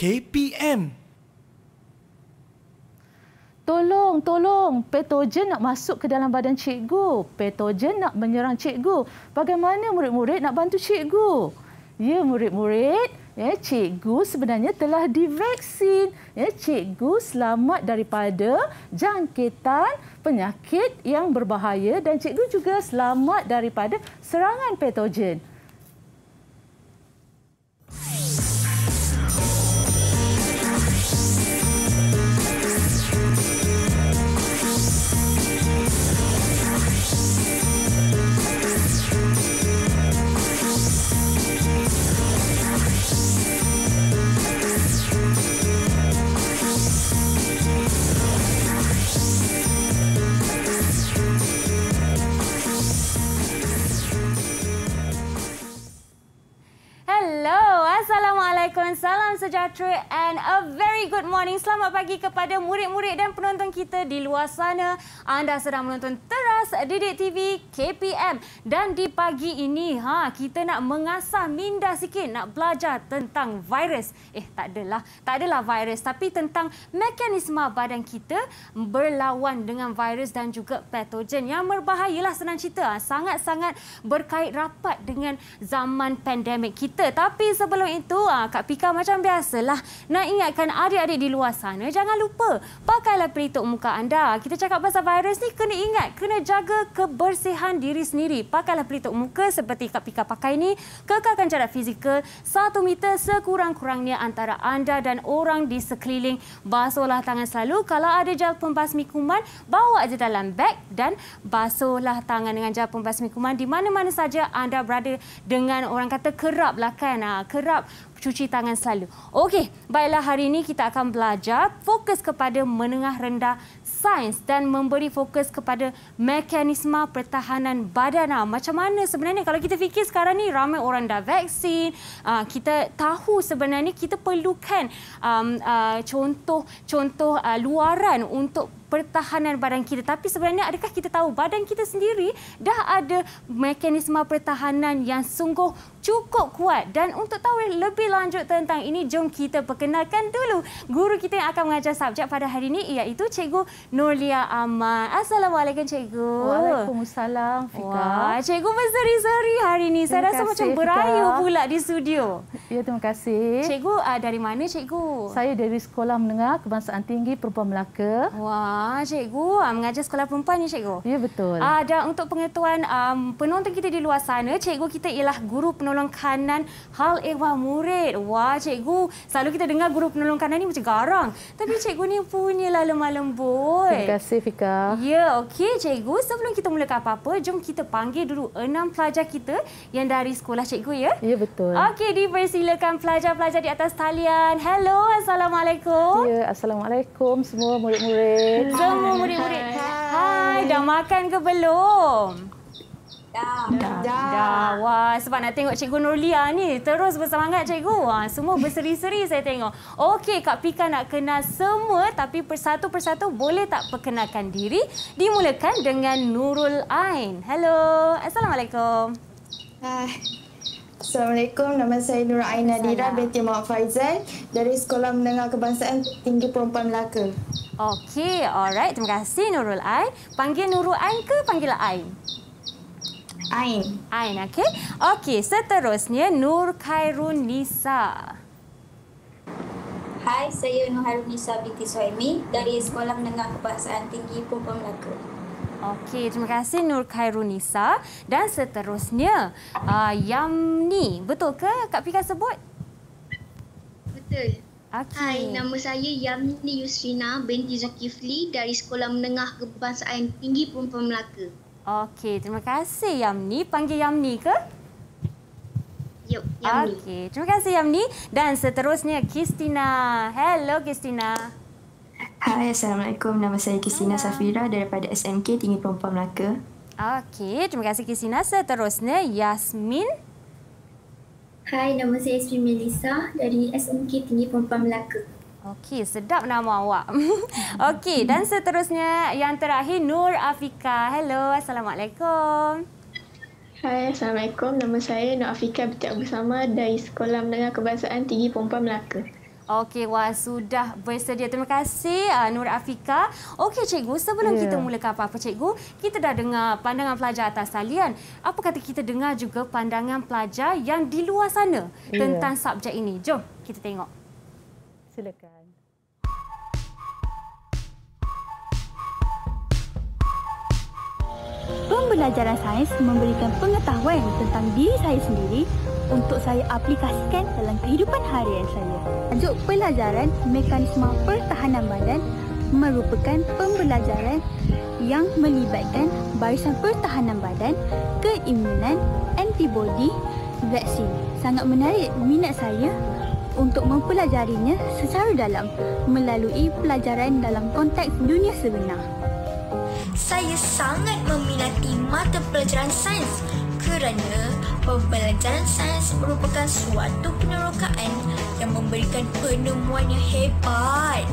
KPM. Tolong, tolong. Patogen nak masuk ke dalam badan cikgu. Patogen nak menyerang cikgu. Bagaimana murid-murid nak bantu cikgu? Ya, murid-murid. Ya, cikgu sebenarnya telah divaksin. Ya, cikgu selamat daripada jangkitan penyakit yang berbahaya dan cikgu juga selamat daripada serangan patogen. Assalamualaikum, salam sejahtera and a very good morning. Selamat pagi kepada murid-murid dan penonton kita di luar sana. Anda sedang menonton Teras Didik TV KPM. Dan di pagi ini, ha, kita nak mengasah minda sikit, nak belajar tentang virus. Eh, tak adalah. Tak adalah virus, tapi tentang mekanisme badan kita berlawan dengan virus dan juga patogen yang berbahayalah senang cerita. Ha, sangat-sangat berkait rapat dengan zaman pandemik kita. Tapi sebelum itu, ha, Kak Pika macam biasalah. Nak ingatkan adik-adik di luar sana, jangan lupa pakailah pelitup muka anda. Kita cakap pasal virus ni, kena ingat, kena jaga kebersihan diri sendiri. Pakailah pelitup muka seperti Kak Pika pakai ni, kekalkan jarak fizikal satu meter sekurang-kurangnya antara anda dan orang di sekeliling. Basuhlah tangan selalu. Kalau ada gel pembasmi kuman, bawa aja dalam beg dan basuhlah tangan dengan gel pembasmi kuman di mana-mana saja anda berada dengan orang kata kerap lah kan. Ha, kerap cuci tangan selalu. Okey, baiklah hari ini kita akan belajar fokus kepada menengah rendah sains dan memberi fokus kepada mekanisme pertahanan badan. Macam mana sebenarnya kalau kita fikir sekarang ni ramai orang dah vaksin, ah, kita tahu sebenarnya kita perlukan contoh-contoh um, ah, ah, luaran untuk pertahanan badan kita. Tapi sebenarnya adakah kita tahu badan kita sendiri dah ada mekanisme pertahanan yang sungguh cukup kuat? Dan untuk tahu lebih lanjut tentang ini, jom kita perkenalkan dulu guru kita yang akan mengajar subjek pada hari ini iaitu Cikgu Nurlia Ahmad. Assalamualaikum Cikgu. Waalaikumsalam Wah, Cikgu berseri-seri hari ini. Saya rasa kasih, macam berayu Fika. pula di studio. Ya, terima kasih. Cikgu, ah, dari mana Cikgu? Saya dari Sekolah Menengah Kebangsaan Tinggi Perempuan Melaka. Wah. Ah, cikgu, ah, mengajar sekolah perempuan ni, cikgu. Ya, betul. Ah, dan untuk pengetahuan um, penonton kita di luar sana, cikgu kita ialah guru penolong kanan hal ehwal murid. Wah, cikgu, selalu kita dengar guru penolong kanan ni macam garang. Tapi cikgu ni punyalah lemah lembut. Terima kasih, Fika. Ya, okey, cikgu. Sebelum kita mulakan apa-apa, jom kita panggil dulu enam pelajar kita yang dari sekolah cikgu, ya? Ya, betul. Okey, dipersilakan pelajar-pelajar di atas talian. Hello, Assalamualaikum. Ya, Assalamualaikum semua murid-murid. Semua murid-murid. Hai, dah makan ke belum? Dah. Dah. dah. dah. Wah, sebab nak tengok Cikgu Nurlia ni. Terus bersemangat Cikgu. Ha, semua berseri-seri saya tengok. Okey, Kak Pika nak kenal semua tapi persatu persatu boleh tak perkenalkan diri? Dimulakan dengan Nurul Ain. Hello. Assalamualaikum. Hai. Assalamualaikum, nama saya Nur Aina Dira binti Mak Faizal dari Sekolah Menengah Kebangsaan Tinggi Perempuan Melaka. Okey, alright. Terima kasih Nurul Ain. Panggil Nurul Ain ke panggil Ain? Ain. Ain, okey. Okey, seterusnya Nur Khairun Nisa. Hai, saya Nur Khairun Nisa binti Suhaimi dari Sekolah Menengah Kebangsaan Tinggi Perempuan Melaka. Okey, terima kasih Nur Khairunisa. Dan seterusnya, uh, Yamni. Betul ke Kak Fika sebut? Betul. Okay. Hai, nama saya Yamni Yusrina binti Zulkifli dari Sekolah Menengah Kebangsaan Tinggi Perempuan Melaka. Okey, terima kasih Yamni. Panggil Yamni ke? Yuk, Yamni. Okey, terima kasih Yamni. Dan seterusnya, Kristina. Hello, Kristina. Kristina. Hai, Assalamualaikum. Nama saya Kisina Hello. Safira daripada SMK Tinggi Perempuan Melaka. Okey, terima kasih Kisina. Seterusnya, Yasmin. Hai, nama saya Ismi Melissa dari SMK Tinggi Perempuan Melaka. Okey, sedap nama awak. Okey, dan seterusnya yang terakhir Nur Afika. Hello, Assalamualaikum. Hai, Assalamualaikum. Nama saya Nur Afika Bertiak Bersama dari Sekolah Menengah Kebangsaan Tinggi Perempuan Melaka. Okey, wah sudah bersedia. Terima kasih uh, Nur Afika. Okey cikgu, sebelum yeah. kita mulakan apa-apa cikgu, kita dah dengar pandangan pelajar atas talian. Apa kata kita dengar juga pandangan pelajar yang di luar sana yeah. tentang subjek ini? Jom kita tengok. Silakan. Pembelajaran Belajaran Sains memberikan pengetahuan tentang diri saya sendiri untuk saya aplikasikan dalam kehidupan harian saya. Tajuk pelajaran mekanisme pertahanan badan merupakan pembelajaran yang melibatkan barisan pertahanan badan, keimunan, antibodi, vaksin. Sangat menarik minat saya untuk mempelajarinya secara dalam melalui pelajaran dalam konteks dunia sebenar saya sangat meminati mata pelajaran sains kerana pembelajaran sains merupakan suatu penerokaan yang memberikan penemuan yang hebat.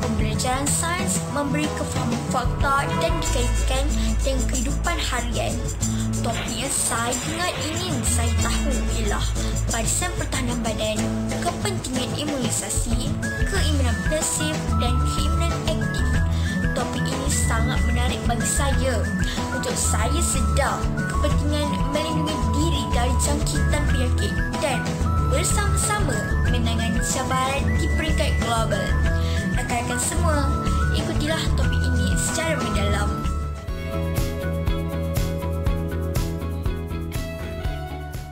Pembelajaran sains memberi kefahaman fakta dan dikaitkan dengan kehidupan harian. Topik yang saya ingat ingin saya tahu ialah barisan pertahanan badan, kepentingan imunisasi, keimunan pasif dan keimunan topik ini sangat menarik bagi saya untuk saya sedar kepentingan melindungi diri dari jangkitan penyakit dan bersama-sama menangani cabaran di peringkat global. Rakan-rakan semua, ikutilah topik ini secara mendalam.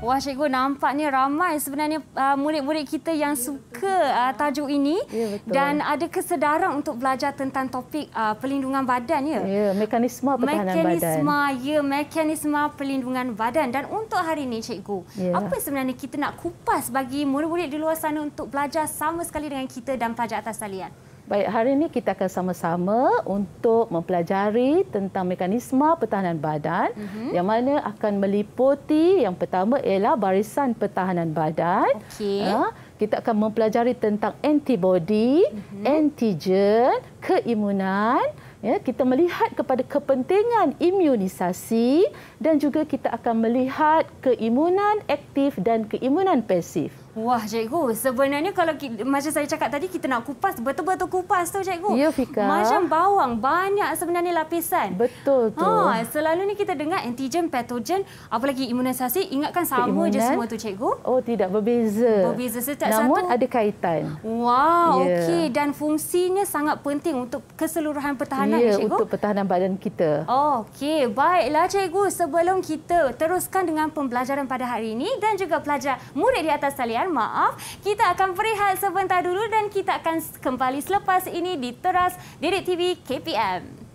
Wah cikgu nampaknya ramai sebenarnya uh, murid-murid kita yang ya, suka uh, tajuk ini ya, dan ada kesedaran untuk belajar tentang topik uh, perlindungan badan ya. Ya, mekanisme pertahanan mekanisme, badan. Ya, mekanisme perlindungan badan dan untuk hari ini cikgu, ya. apa sebenarnya kita nak kupas bagi murid-murid di luar sana untuk belajar sama sekali dengan kita dalam pelajar atas talian? Baik, hari ini kita akan sama-sama untuk mempelajari tentang mekanisme pertahanan badan mm-hmm. yang mana akan meliputi yang pertama ialah barisan pertahanan badan. Okay. Uh, ah, kita akan mempelajari tentang antibody, mm-hmm. antigen, keimunan. Ya, kita melihat kepada kepentingan imunisasi dan juga kita akan melihat keimunan aktif dan keimunan pasif. Wah, cikgu, sebenarnya kalau macam saya cakap tadi kita nak kupas, betul-betul kupas tu cikgu. Ya, Fika. Macam bawang banyak sebenarnya lapisan. Betul tu. Ha, selalu ni kita dengar antigen, patogen, apalagi imunisasi, ingatkan sama je semua tu cikgu. Oh, tidak berbeza. Berbeza setiap Namun, satu. Namun ada kaitan. Wow. ya. okey dan fungsinya sangat penting untuk keseluruhan pertahanan ya, cikgu. Ya, untuk pertahanan badan kita. Okey, baiklah cikgu, sebelum kita teruskan dengan pembelajaran pada hari ini dan juga pelajar murid di atas talian maaf. Kita akan berehat sebentar dulu dan kita akan kembali selepas ini di teras Direct TV KPM.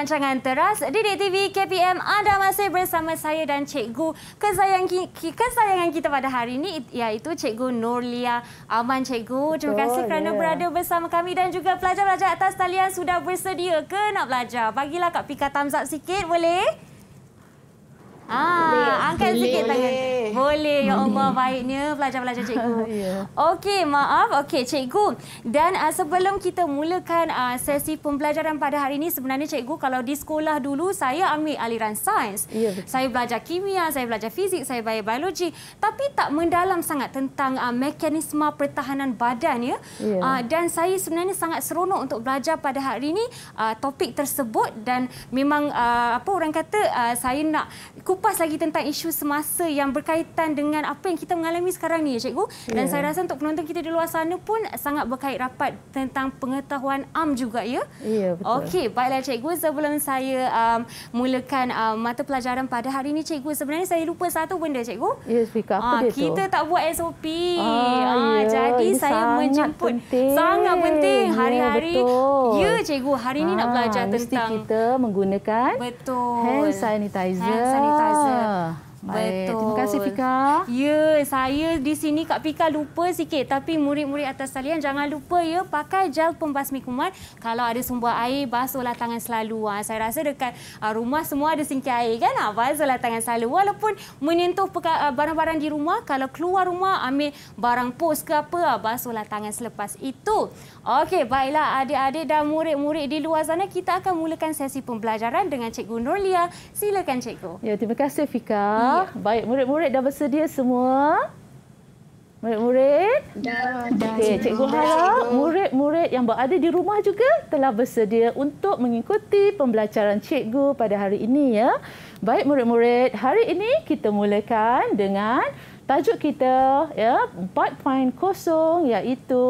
rancangan Teras di DTV KPM. Anda masih bersama saya dan cikgu kesayangan kita pada hari ini iaitu cikgu Nurlia Aman cikgu. Terima kasih kerana yeah. berada bersama kami dan juga pelajar-pelajar atas talian sudah bersedia ke nak belajar. Bagilah Kak Pika thumbs up sikit boleh? Ah, angkat boleh, sikit tangan boleh. Boleh. Ya Allah baiknya pelajar-pelajar cikgu. yeah. Okey, maaf. Okey, cikgu. Dan uh, sebelum kita mulakan uh, sesi pembelajaran pada hari ini, sebenarnya cikgu kalau di sekolah dulu saya ambil aliran sains. Yeah. Ya, saya belajar kimia, saya belajar fizik, saya belajar biologi. Tapi tak mendalam sangat tentang uh, mekanisme pertahanan badan. ya. Yeah. Ya. Uh, dan saya sebenarnya sangat seronok untuk belajar pada hari ini uh, topik tersebut dan memang uh, apa orang kata uh, saya nak kupas lagi tentang isu semasa yang berkaitan berkaitan dengan apa yang kita mengalami sekarang ni, Cikgu. Dan ya. saya rasa untuk penonton kita di luar sana pun sangat berkait rapat tentang pengetahuan am juga, ya? Ya, betul. Okey, baiklah Cikgu. Sebelum saya um, mulakan um, mata pelajaran pada hari ini, Cikgu, sebenarnya saya lupa satu benda, Cikgu. Ya, Spika. Apa ah, dia Kita tu? tak buat SOP. Ah, ah, ya. Jadi ini saya sangat menjemput. Penting. Sangat penting. Ya, Hari-hari. Ya, betul. ya, Cikgu. Hari ini ah, nak belajar tentang... kita menggunakan... Betul. Hand sanitizer. Hand sanitizer. Baik. Betul. Terima kasih Fika. Ya, saya di sini Kak Fika lupa sikit tapi murid-murid atas talian jangan lupa ya pakai gel pembasmi kuman. Kalau ada sumber air basuhlah tangan selalu. Ha, saya rasa dekat ah, rumah semua ada sinki air kan? Ha, basuhlah tangan selalu walaupun menyentuh barang-barang di rumah, kalau keluar rumah ambil barang pos ke apa, basuhlah tangan selepas itu. Okey, baiklah adik-adik dan murid-murid di luar sana, kita akan mulakan sesi pembelajaran dengan Cikgu Nurlia. Silakan Cikgu. Ya, terima kasih Fika. Ya. Baik, murid-murid dah bersedia semua? Murid-murid? Dah. Okay, cikgu harap murid-murid yang berada di rumah juga telah bersedia untuk mengikuti pembelajaran cikgu pada hari ini. ya. Baik, murid-murid. Hari ini kita mulakan dengan tajuk kita ya 4.0 iaitu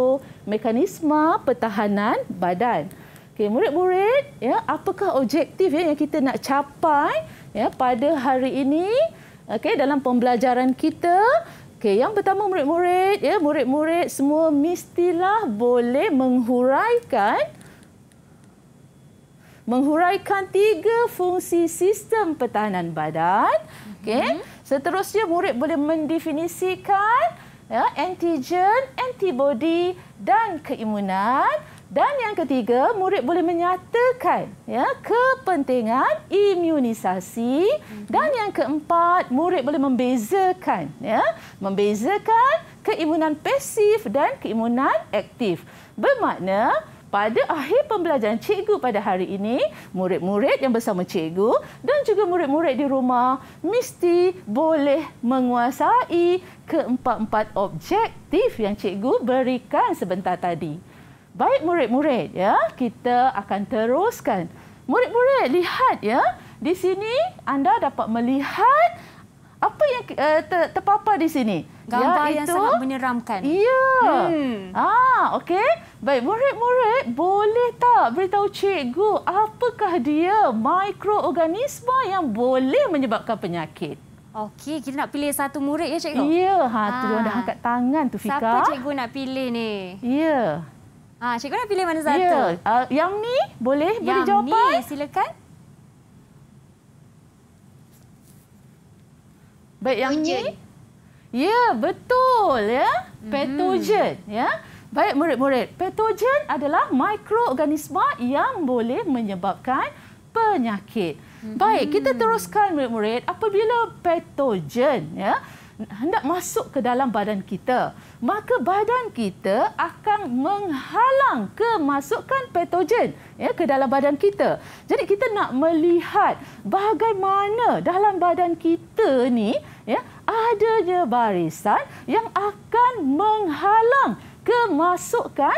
mekanisme pertahanan badan. Okey murid-murid ya apakah objektif ya, yang kita nak capai ya pada hari ini okey dalam pembelajaran kita okey yang pertama murid-murid ya murid-murid semua mestilah boleh menghuraikan menghuraikan tiga fungsi sistem pertahanan badan okey mm-hmm. Seterusnya murid boleh mendefinisikan ya, antigen, antibody dan keimunan. Dan yang ketiga, murid boleh menyatakan ya, kepentingan imunisasi. Mhm. Dan yang keempat, murid boleh membezakan ya, membezakan keimunan pasif dan keimunan aktif. Bermakna pada akhir pembelajaran cikgu pada hari ini, murid-murid yang bersama cikgu dan juga murid-murid di rumah mesti boleh menguasai keempat-empat objektif yang cikgu berikan sebentar tadi. Baik murid-murid, ya, kita akan teruskan. Murid-murid lihat ya, di sini anda dapat melihat apa yang uh, ter, terpapar di sini? Gambar Iaitu, ya, yang sangat menyeramkan. Ya. Hmm. Ah, okey. Baik, murid-murid boleh tak beritahu cikgu apakah dia mikroorganisma yang boleh menyebabkan penyakit? Okey, kita nak pilih satu murid ya cikgu. Ya, ha, ha. tu dah angkat tangan tu Fika. Siapa cikgu nak pilih ni? Ya. Ah, ha, cikgu nak pilih mana ya. satu? Ya, uh, yang ni boleh beri jawapan? Yang silakan. Baik yang ni. Ya, betul ya. Pathogen mm -hmm. ya. Baik murid-murid, pathogen adalah mikroorganisma yang boleh menyebabkan penyakit. Mm -hmm. Baik, kita teruskan murid-murid. Apabila pathogen ya hendak masuk ke dalam badan kita, maka badan kita akan menghalang kemasukan patogen ya, ke dalam badan kita. Jadi kita nak melihat bagaimana dalam badan kita ni ya, adanya barisan yang akan menghalang kemasukan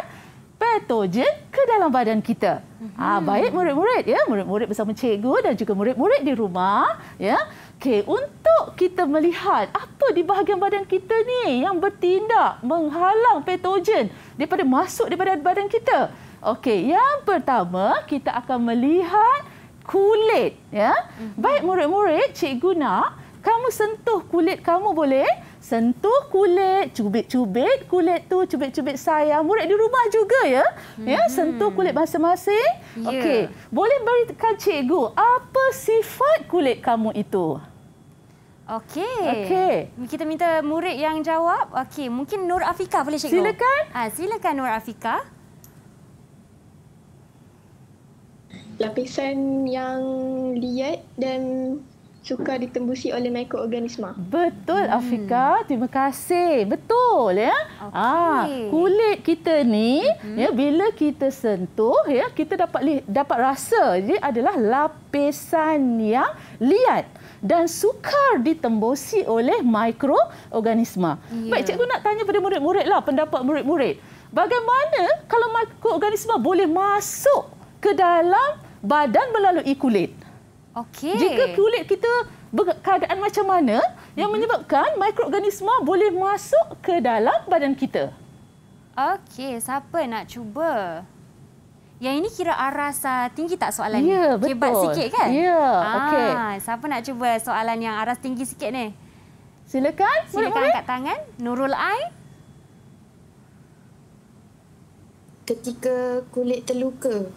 patogen ke dalam badan kita. Ha, baik murid-murid ya, murid-murid bersama cikgu dan juga murid-murid di rumah ya. Okey, untuk kita melihat apa di bahagian badan kita ni yang bertindak menghalang patogen daripada masuk daripada badan kita. Okey, yang pertama kita akan melihat kulit, ya. Mhm. Baik murid-murid, cikgu nak kamu sentuh kulit kamu boleh? Sentuh kulit, cubit-cubit kulit tu, cubit-cubit saya. Murid di rumah juga ya. Hmm. Ya, mhm. sentuh kulit masing-masing. Yeah. Okey. Boleh berikan cikgu apa sifat kulit kamu itu? Okey. Okey. Kita minta murid yang jawab. Okey, mungkin Nur Afika boleh cikgu. Silakan. Ah, silakan Nur Afika. Lapisan yang liat dan suka ditembusi oleh mikroorganisma. Betul hmm. Afika, terima kasih. Betul ya. Okay. Ah, kulit kita ni hmm. ya bila kita sentuh ya, kita dapat dapat rasa. Dia adalah lapisan yang liat dan sukar ditembusi oleh mikroorganisma. Ya. Baik, cikgu nak tanya pada murid-murid lah, pendapat murid-murid. Bagaimana kalau mikroorganisma boleh masuk ke dalam badan melalui kulit? Okey. Jika kulit kita keadaan macam mana yang mhm. menyebabkan mikroorganisma boleh masuk ke dalam badan kita? Okey, siapa nak cuba? Yang ini kira aras uh, tinggi tak soalan ya, ni? Ya, betul. Kebat sikit kan? Ya, ah, okey. Siapa nak cuba soalan yang aras tinggi sikit ni? Silakan. Silakan murid, angkat tangan. Nurul Ain. Ketika kulit terluka.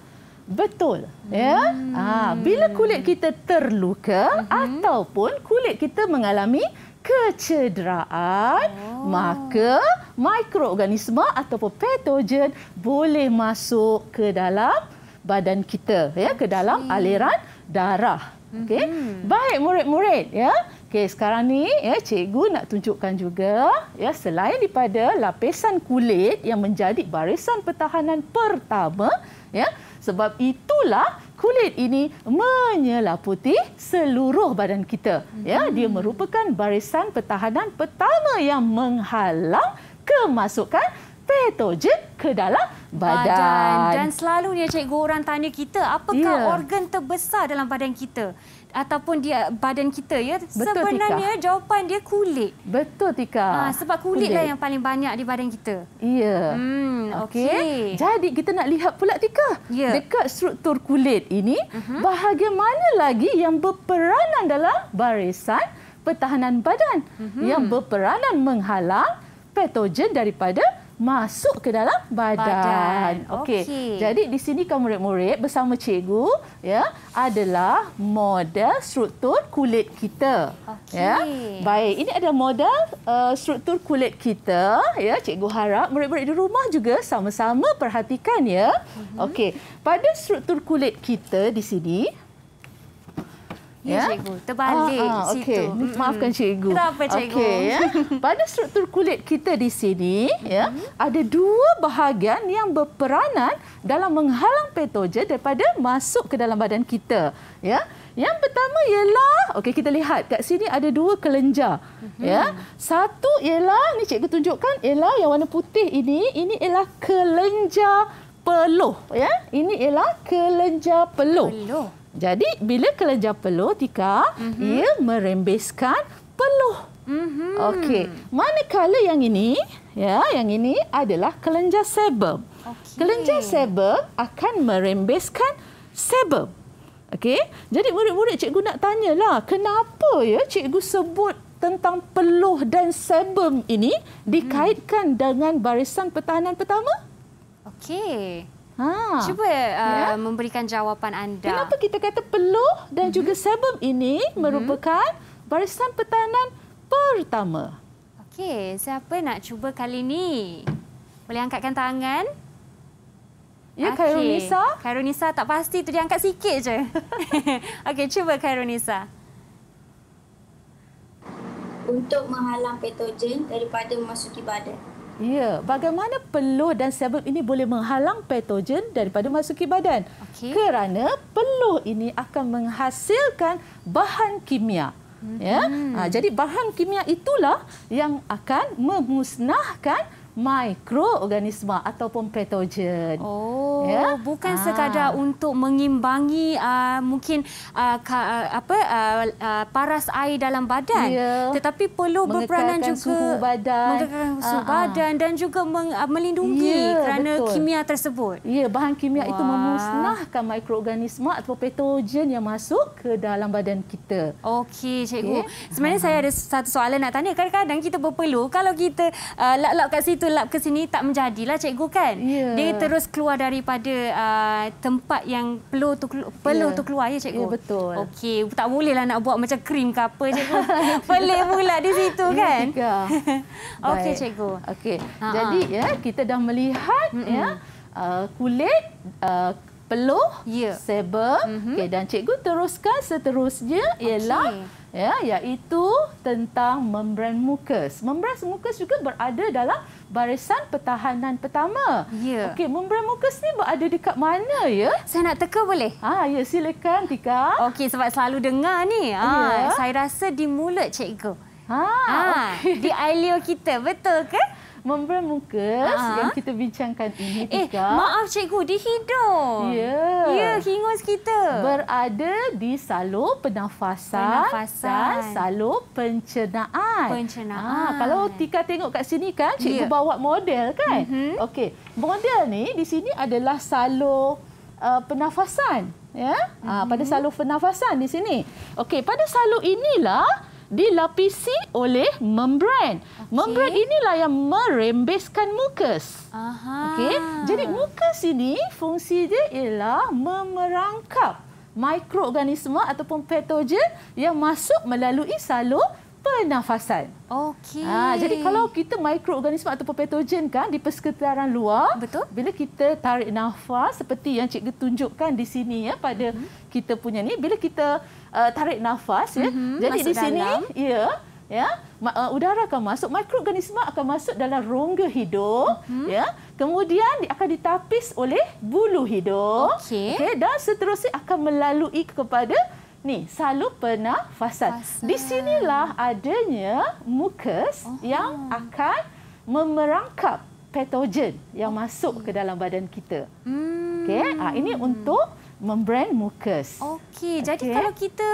Betul. Ya. Hmm. Ya. Ah, bila kulit kita terluka hmm. ataupun kulit kita mengalami kecederaan, oh. maka mikroorganisma ataupun patogen boleh masuk ke dalam badan kita, ya, ke dalam okay. aliran darah. Okey. Mm-hmm. Baik murid-murid, ya. Okey, sekarang ni ya cikgu nak tunjukkan juga ya selain daripada lapisan kulit yang menjadi barisan pertahanan pertama, ya. Sebab itulah kulit ini menyela putih seluruh badan kita. Ya, hmm. dia merupakan barisan pertahanan pertama yang menghalang kemasukan patogen ke dalam badan. badan. Dan selalu ya cikgu orang tanya kita, apakah ya. organ terbesar dalam badan kita? ataupun dia badan kita ya betul, sebenarnya tika. jawapan dia kulit betul tika ha, sebab kulitlah kulit. yang paling banyak di badan kita ya hmm, okey okay. jadi kita nak lihat pula tika ya. dekat struktur kulit ini uh mhm. -huh. bahagian mana lagi yang berperanan dalam barisan pertahanan badan uh mhm. -huh. yang berperanan menghalang patogen daripada masuk ke dalam badan. badan. Okey. Okay. Jadi di sini kau murid-murid bersama cikgu ya adalah model struktur kulit kita. Okay. Ya. Baik, ini adalah model uh, struktur kulit kita ya cikgu harap murid-murid di rumah juga sama-sama perhatikan ya. Uh-huh. Okey. Pada struktur kulit kita di sini Ya, cikgu. Terbalik ah, ah, situ. Okay. Maafkan cikgu. Kenapa cikgu? Okay, ya? Pada struktur kulit kita di sini, ya, mm-hmm. ada dua bahagian yang berperanan dalam menghalang patogen daripada masuk ke dalam badan kita. Ya. Yang pertama ialah, okey kita lihat kat sini ada dua kelenjar. Mm-hmm. Ya. Satu ialah ni cikgu tunjukkan ialah yang warna putih ini, ini ialah kelenjar peluh, ya. Ini ialah kelenjar peluh. Peluh. Jadi bila kelenjar peluh tika, mm-hmm. ia merembeskan peluh. Mm-hmm. Okey. Manakala yang ini, ya, yang ini adalah kelenjar sebum. Okay. Kelenjar sebum akan merembeskan sebum. Okey. Jadi murid-murid cikgu nak tanyalah, kenapa ya cikgu sebut tentang peluh dan sebum ini mhm. dikaitkan mm. dengan barisan pertahanan pertama? Okey. Ha. Cuba uh, ya. memberikan jawapan anda. Kenapa kita kata perlu dan mm-hmm. juga mhm. sebab ini mm-hmm. merupakan barisan pertahanan pertama? Okey, siapa nak cuba kali ini? Boleh angkatkan tangan. Ya, okay. Khairunisa. Khairunisa tak pasti, itu diangkat angkat sikit je. Okey, cuba Khairunisa. Untuk menghalang patogen daripada memasuki badan. Ya, bagaimana peluh dan sebab ini boleh menghalang patogen daripada masuki badan? Okay. Kerana peluh ini akan menghasilkan bahan kimia. hmm Ya. Mhm. Ha, jadi bahan kimia itulah yang akan memusnahkan mikroorganisma ataupun patogen. Oh, ya? bukan ha. sekadar untuk mengimbangi uh, mungkin uh, ka, uh, apa uh, uh, paras air dalam badan, ya. tetapi perlu berperanan juga suhu badan, mengekalkan suhu badan dan juga meng, uh, melindungi ya, kerana betul. kimia tersebut. Ya, bahan kimia Wah. itu memusnahkan mikroorganisma atau patogen yang masuk ke dalam badan kita. Okey, cikgu. Okay. Sebenarnya ha. saya ada satu soalan nak tanya. Kadang-kadang kita berpeluh kalau kita uh, lak-lak kat situ tu lap ke sini tak menjadilah cikgu kan. Yeah. Dia terus keluar daripada uh, tempat yang perlu tu perlu yeah. tu keluar ya cikgu. yeah, betul. Okey, tak lah nak buat macam krim ke apa cikgu. Pelik pula di situ ya, kan. Ya. Okey cikgu. Okey. Jadi ya kita dah melihat mm -hmm. ya uh, kulit uh, peluh ya saber mm-hmm. okey dan cikgu teruskan seterusnya ialah ya iaitu tentang membran mukus membran mukus juga berada dalam barisan pertahanan pertama ya. okey membran mukus ni berada dekat mana ya saya nak teka boleh ha ya silakan tika okey sebab selalu dengar ni ha ya. saya rasa di mulut cikgu ha, ha okay. di alio kita betul ke membran ha? yang kita bincangkan ini Eh, Tika, maaf cikgu, di hidung. Ya. Ya, hingus kita. Berada di salur pernafasan, pernafasan. dan salur pencernaan. Pencernaan. Ha, kalau Tika tengok kat sini kan, cikgu ya. bawa model kan? Uh mhm. -huh. Okey. Model ni di sini adalah salur uh, pernafasan, ya. Uh ah, -huh. ha, pada mhm. salur pernafasan di sini. Okey, pada salur inilah dilapisi oleh membran. Okay. Membran inilah yang merembeskan mukus. Okey. Jadi mukus ini fungsi dia ialah memerangkap mikroorganisma ataupun patogen yang masuk melalui salur pernafasan. Okey. Ha, jadi kalau kita mikroorganisma atau patogen kan di persekitaran luar, betul? Bila kita tarik nafas seperti yang cikgu tunjukkan di sini ya pada hmm. kita punya ni, bila kita uh, tarik nafas ya. Mm-hmm. Jadi masuk di sini ya, ya. Uh, udara akan masuk, mikroorganisma akan masuk dalam rongga hidung mm-hmm. ya. Kemudian akan ditapis oleh bulu hidung. Okey. Okay. dan seterusnya akan melalui kepada ni, salur pernafasan. Fasan. Di sinilah adanya mukus oh. yang akan memerangkap patogen yang okay. masuk ke dalam badan kita. Mm-hmm. Okey, uh, ini untuk membrand mukus. Okey, okay. jadi kalau kita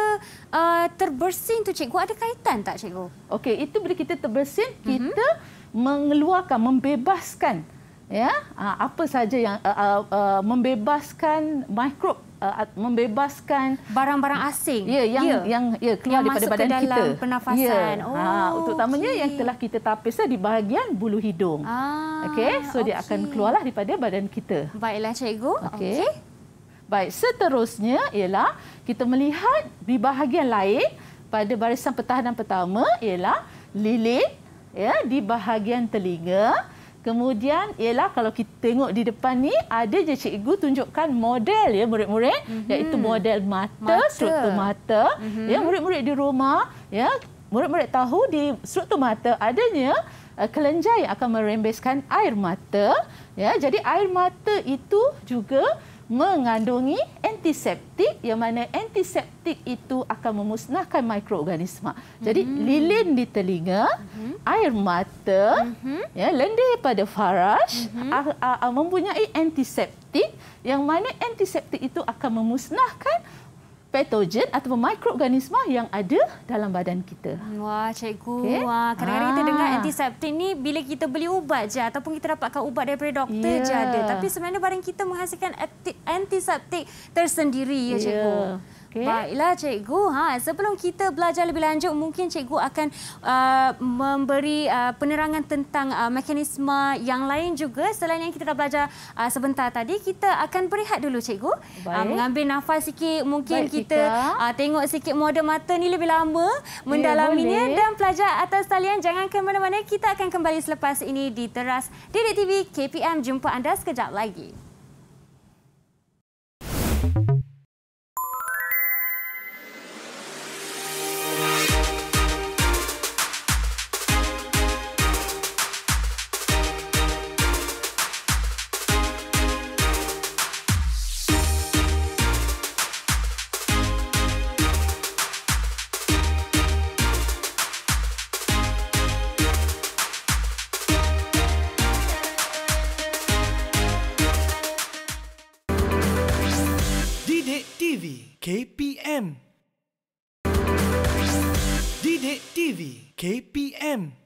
uh, terbersin tu cikgu ada kaitan tak cikgu? Okey, itu bila kita terbersin mm-hmm. kita mengeluarkan membebaskan ya ah, apa saja yang uh, uh, uh, membebaskan mikrob membebaskan barang-barang asing ya, yang ya. yang ya keluar yang daripada badan kita. dalam kita dalam pernafasan ya. oh ha, terutamanya okay. yang telah kita tapis di bahagian bulu hidung ah, okey so okay. dia akan keluarlah daripada badan kita baiklah cikgu okey okay. Baik, seterusnya ialah kita melihat di bahagian lain pada barisan pertahanan pertama ialah lilin ya di bahagian telinga. Kemudian ialah kalau kita tengok di depan ni ada je cikgu tunjukkan model ya murid-murid mm-hmm. iaitu model mata, mata. struktur mata mm-hmm. ya murid-murid di rumah ya murid-murid tahu di struktur mata adanya uh, kelenjar yang akan merembeskan air mata ya jadi air mata itu juga mengandungi antiseptik yang mana antiseptik itu akan memusnahkan mikroorganisma. Jadi mm-hmm. lilin di telinga, mm-hmm. air mata, mm-hmm. ya lendir pada faraj mm-hmm. mempunyai antiseptik yang mana antiseptik itu akan memusnahkan patogen atau mikroorganisma yang ada dalam badan kita. Wah, cikgu. Okay. Wah, kadang-kadang kita dengar ah. antiseptik ni bila kita beli ubat je ataupun kita dapatkan ubat daripada doktor yeah. je ya. ada. Tapi sebenarnya badan kita menghasilkan antiseptik tersendiri ya, cikgu. Ya. Okay. Baiklah cikgu. Ha sebelum kita belajar lebih lanjut mungkin cikgu akan uh, memberi uh, penerangan tentang uh, mekanisme yang lain juga selain yang kita dah belajar uh, sebentar tadi kita akan berehat dulu cikgu. Uh, mengambil nafas sikit mungkin Baik, kita uh, tengok sikit model mata ni lebih lama mendalaminya eh, dan pelajar atas talian jangan ke mana-mana kita akan kembali selepas ini di teras Didik TV KPM jumpa anda sekejap lagi. KPM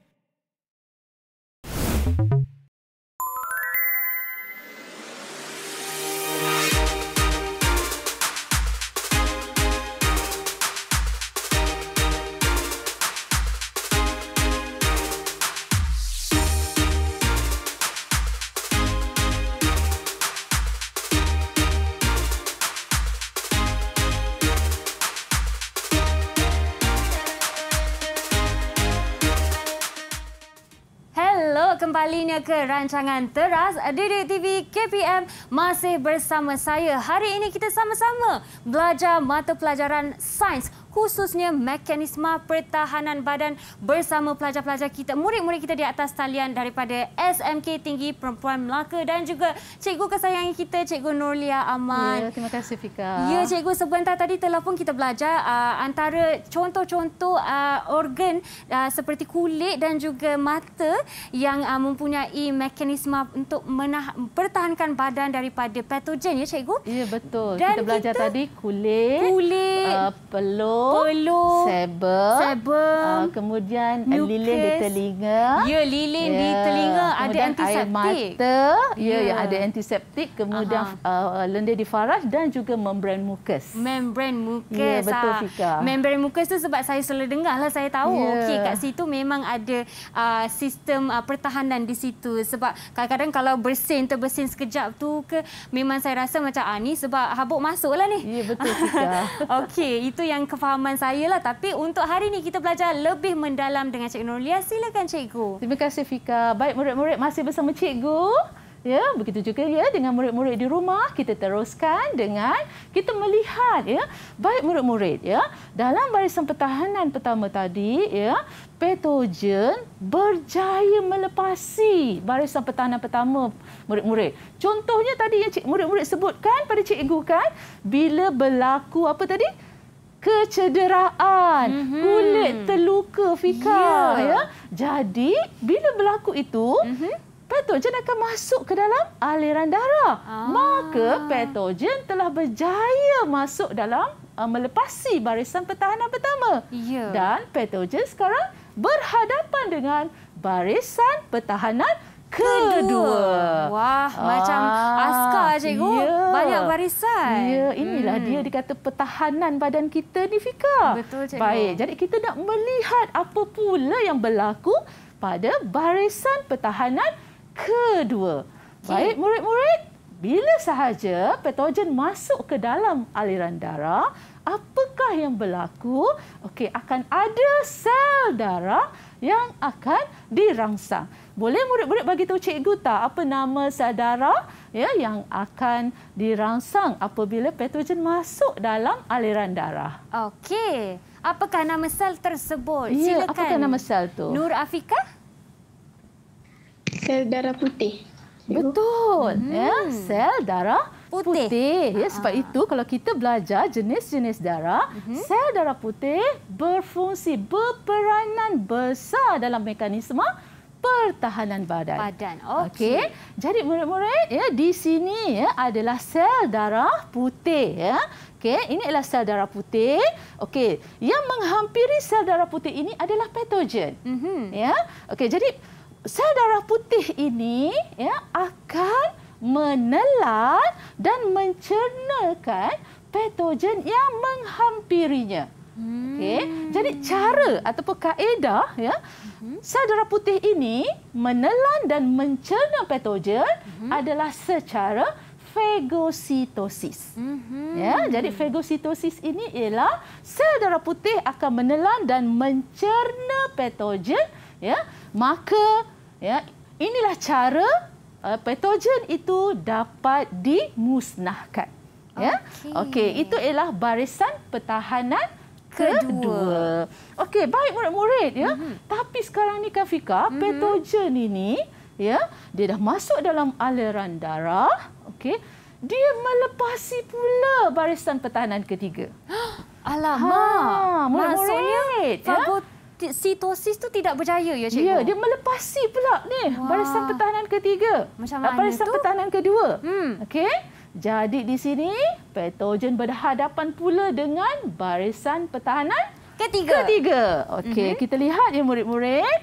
rancangan Teras Didik TV KPM masih bersama saya. Hari ini kita sama-sama belajar mata pelajaran sains khususnya mekanisme pertahanan badan bersama pelajar-pelajar kita, murid-murid kita di atas talian daripada SMK Tinggi Perempuan Melaka dan juga cikgu kesayangan kita, cikgu Nurlia Aman. Ya, terima kasih Fika. Ya, cikgu sebentar tadi telah pun kita belajar uh, antara contoh-contoh uh, organ uh, seperti kulit dan juga mata yang uh, mempunyai mekanisme untuk menah pertahankan badan daripada patogen ya cikgu. Ya, betul. Dan kita belajar kita... tadi kulit, kulit uh, peluh Polo. Sebum. Sebum. Uh, ah, kemudian Mucus. lilin di telinga. Ya, lilin yeah. di ya. telinga kemudian ya, ya. ada antiseptik. Kemudian air mata. Ya, yeah. yeah, ada antiseptik. Kemudian uh, lendir di faraj dan juga membran mukus. Membran mukus. Ya, yeah, betul Fika. Membran mukus tu sebab saya selalu dengar lah. Saya tahu yeah. okay, kat situ memang ada uh, sistem uh, pertahanan di situ. Sebab kadang-kadang kalau bersin, terbersin sekejap tu ke memang saya rasa macam ah, ni sebab habuk masuk lah ni. Ya, yeah, betul Fika. Okey, itu yang kefahaman kefahaman saya lah. Tapi untuk hari ini kita belajar lebih mendalam dengan Cik Nurulia. Silakan Cikgu. Terima kasih Fika. Baik murid-murid masih bersama Cikgu. Ya, begitu juga ya dengan murid-murid di rumah kita teruskan dengan kita melihat ya baik murid-murid ya dalam barisan pertahanan pertama tadi ya patogen berjaya melepasi barisan pertahanan pertama murid-murid. Contohnya tadi yang cik murid-murid sebutkan pada cikgu kan bila berlaku apa tadi kecederaan, mm-hmm. kulit terluka fika yeah. ya. Jadi bila berlaku itu, mm-hmm. patogen akan masuk ke dalam aliran darah. Ah. Maka patogen telah berjaya masuk dalam uh, melepasi barisan pertahanan pertama. Yeah. Dan patogen sekarang berhadapan dengan barisan pertahanan kedua. Wah, ah. macam askar cikgu. Oh, ya. Banyak barisan. Ya, inilah hmm. dia dikata pertahanan badan kita ni Fika. Betul cikgu. Baik, jadi kita nak melihat apa pula yang berlaku pada barisan pertahanan kedua. Baik murid-murid, bila sahaja patogen masuk ke dalam aliran darah, apakah yang berlaku? Okey, akan ada sel darah yang akan dirangsang boleh murid-murid bagi tahu cikgu tak apa nama saudara ya yang akan dirangsang apabila patogen masuk dalam aliran darah. Okey. Apakah nama sel tersebut? Ya, Silakan. Apakah nama sel tu? Nur Afika? Sel darah putih. Betul. Hmm. Ya, sel darah putih. putih. Ya, ah. sebab Aa. itu kalau kita belajar jenis-jenis darah, hmm. sel darah putih berfungsi berperanan besar dalam mekanisme pertahanan badan. Badan. Okey. Okay. Jadi murid-murid ya di sini ya adalah sel darah putih ya. Okey, ini adalah sel darah putih. Okey, yang menghampiri sel darah putih ini adalah patogen. Mm-hmm. Ya. Okey, jadi sel darah putih ini ya akan menelan dan mencernakan patogen yang menghampirinya. Hmm. Okey. Jadi cara ataupun kaedah ya sel darah putih ini menelan dan mencerna patogen uh -huh. adalah secara fagositosis. Uh mhm. -huh. Ya, jadi fagositosis ini ialah sel darah putih akan menelan dan mencerna patogen, ya. Maka ya, inilah cara uh, eh, patogen itu dapat dimusnahkan. Ya. Okey, okay, itu ialah barisan pertahanan kedua. Okey, baik murid-murid ya. Mm-hmm. Tapi sekarang ni Kafika, mm-hmm. patogen ini ya, dia dah masuk dalam aliran darah, okey. Dia melepasi pula barisan pertahanan ketiga. Alamak. Ha, Maksudnya fagositosis ya? tu tidak berjaya ya cikgu. Ya, dia melepasi pula ni Wah. barisan pertahanan ketiga. Macam ah, mana barisan tu? pertahanan kedua. Hmm. Okey. Jadi di sini Petogen berhadapan pula dengan barisan pertahanan ketiga. Ketiga. Okey, mm -hmm. kita lihat ya murid-murid.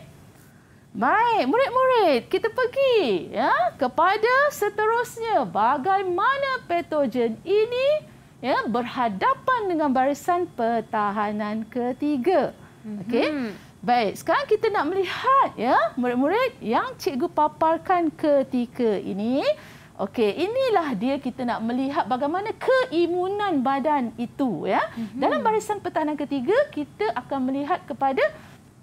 Baik, murid-murid, kita pergi ya kepada seterusnya bagaimana petogen ini ya berhadapan dengan barisan pertahanan ketiga. Mhm. Okey. Mm -hmm. Baik, sekarang kita nak melihat ya murid-murid yang cikgu paparkan ketika ini Okey, inilah dia kita nak melihat bagaimana keimunan badan itu ya. Mm -hmm. Dalam barisan pertahanan ketiga, kita akan melihat kepada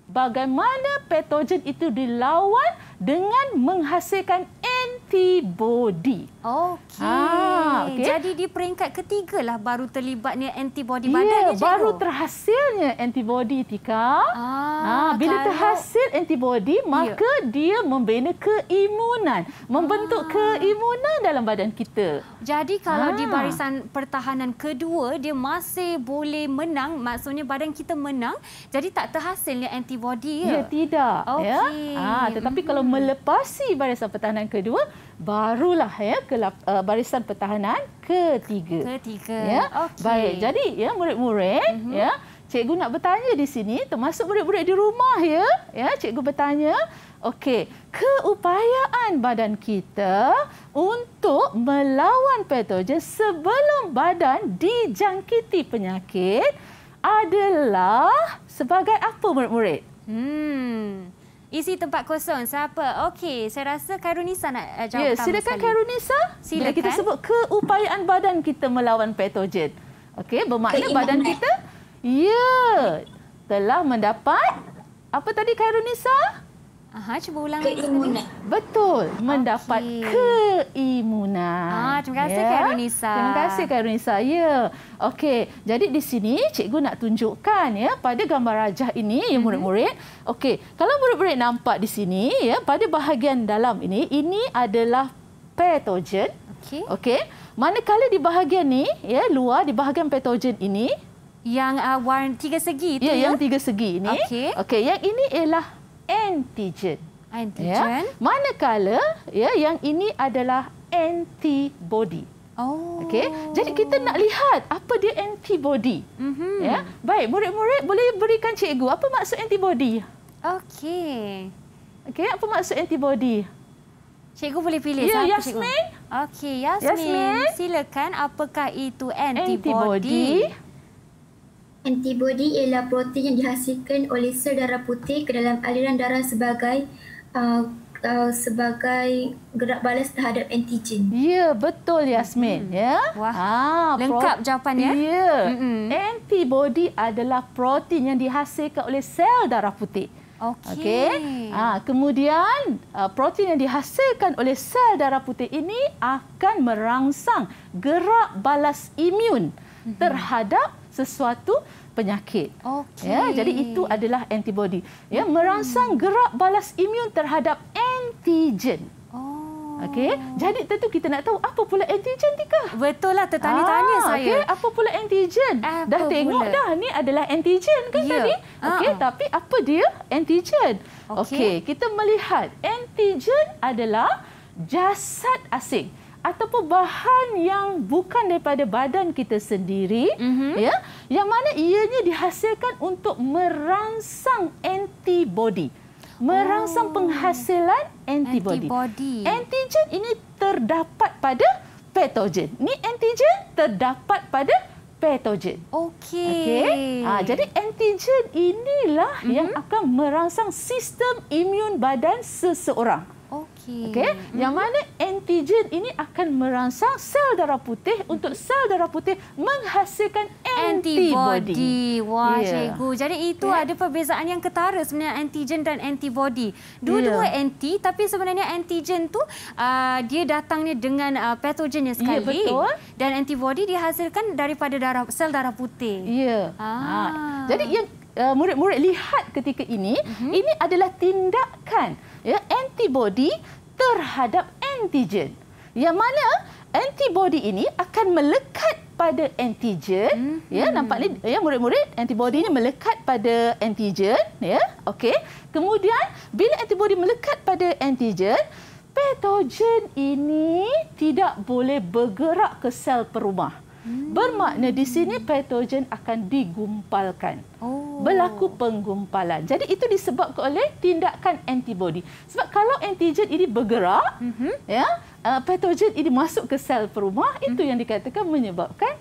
bagaimana patogen itu dilawan dengan menghasilkan antibody. Okey. Ah, okay. Jadi di peringkat ketiga lah baru terlibatnya antibody yeah, badannya. Ya, baru cikgu. terhasilnya antibody Tika. Ah, ah bila kalau... terhasil antibody ya. maka yeah. dia membina keimunan, membentuk ah. keimunan dalam badan kita. Jadi kalau ah. di barisan pertahanan kedua dia masih boleh menang, maksudnya badan kita menang, jadi tak terhasilnya antibody ya. Ya, tidak. Okay. Ya. Ah, tetapi mm -hmm. kalau melepasi barisan pertahanan kedua barulah ya ke, uh, eh, barisan pertahanan ketiga ketiga ya okay. baik jadi ya murid-murid uh-huh. ya cikgu nak bertanya di sini termasuk murid-murid di rumah ya ya cikgu bertanya okey keupayaan badan kita untuk melawan patogen sebelum badan dijangkiti penyakit adalah sebagai apa murid-murid hmm Isi tempat kosong. Siapa? Okey, saya rasa karunisa nak uh, jawab. Ya, silakan Khairunisa. Silakan. Bila kita sebut keupayaan badan kita melawan patogen. Okey, bermakna badan kita ya telah mendapat apa tadi karunisa Aha, cuba ulang lagi. Keimunan. Betul. Mendapat keimunan. Ah, terima kasih, yeah. Kak Runisa. Terima kasih, Kak Runisa. Ya. Yeah. Okey. Jadi di sini, cikgu nak tunjukkan ya pada gambar rajah ini, ya mhm. murid-murid. Okey. Kalau murid-murid nampak di sini, ya pada bahagian dalam ini, ini adalah pathogen. Okey. Okey. Manakala di bahagian ni, ya luar di bahagian pathogen ini, yang uh, warna tiga segi itu ya, ya? yang tiga segi ini. Okey. Okey, yang ini ialah antigen. Antigen. Ya. Manakala ya yang ini adalah antibody. Oh. Okey. Jadi kita nak lihat apa dia antibody. Mm-hmm. Ya. Baik, murid-murid boleh berikan cikgu apa maksud antibody? Okey. Okey, apa maksud antibody? Cikgu boleh pilih ya, Yasmin? cikgu? Okey, Yasmin, Yasmin, silakan apakah itu antibody? antibody. Antibody ialah protein yang dihasilkan oleh sel darah putih ke dalam aliran darah sebagai uh, uh, sebagai gerak balas terhadap antigen. Ya, betul Yasmin. Mm. Ya. Wah. Ha, lengkap jawapannya. Ya. ya. Mm-mm. Antibody adalah protein yang dihasilkan oleh sel darah putih. Okey. Okay. Ha, ah, kemudian uh, protein yang dihasilkan oleh sel darah putih ini akan merangsang gerak balas imun terhadap sesuatu penyakit. Okay. Ya, jadi itu adalah antibody. Ya, hmm. merangsang gerak balas imun terhadap antigen. Oh. Okey, jadi tentu kita nak tahu apa pula antigen tika? Betul lah tertanya-tanya ah, saya. Okey, apa pula antigen? Apa dah tengok pula? dah ni adalah antigen kan yeah. tadi? Okey, uh-huh. tapi apa dia antigen? Okey, okay, kita melihat antigen adalah jasad asing ataupun bahan yang bukan daripada badan kita sendiri mm-hmm. ya yang mana ianya dihasilkan untuk merangsang antibody merangsang oh. penghasilan antibody. antibody antigen ini terdapat pada patogen ni antigen terdapat pada patogen. Okey. Okay. Ha, jadi antigen inilah mm-hmm. yang mhm. akan merangsang sistem imun badan seseorang. Okey. Okey. Hmm. Yang mana antigen ini akan merangsang sel darah putih mhm. untuk sel darah putih menghasilkan antibody. Wah, yeah. cikgu. Jadi itu yeah. ada perbezaan yang ketara sebenarnya antigen dan antibody. Dua-dua yeah. anti tapi sebenarnya antigen tu uh, dia datangnya dengan uh, patogennya sekali. Yeah, betul. Dan antibody dihasilkan daripada darah sel darah putih. Ya. Yeah. Ha. Ah. Ha. Jadi yang uh, murid-murid lihat ketika ini, mm -hmm. ini adalah tindakan ya antibody terhadap antigen. Yang mana antibody ini akan melekat pada antigen, hmm. ya nampak ni ya murid-murid antibody ini melekat pada antigen, ya. okay. Kemudian bila antibody melekat pada antigen, patogen ini tidak boleh bergerak ke sel perumah. Hmm. Bermakna di sini patogen akan digumpalkan. Oh. Berlaku penggumpalan. Jadi itu disebabkan oleh tindakan antibodi. Sebab kalau antigen ini bergerak, mm-hmm. ya, uh, patogen ini masuk ke sel perumah, mm-hmm. itu yang dikatakan menyebabkan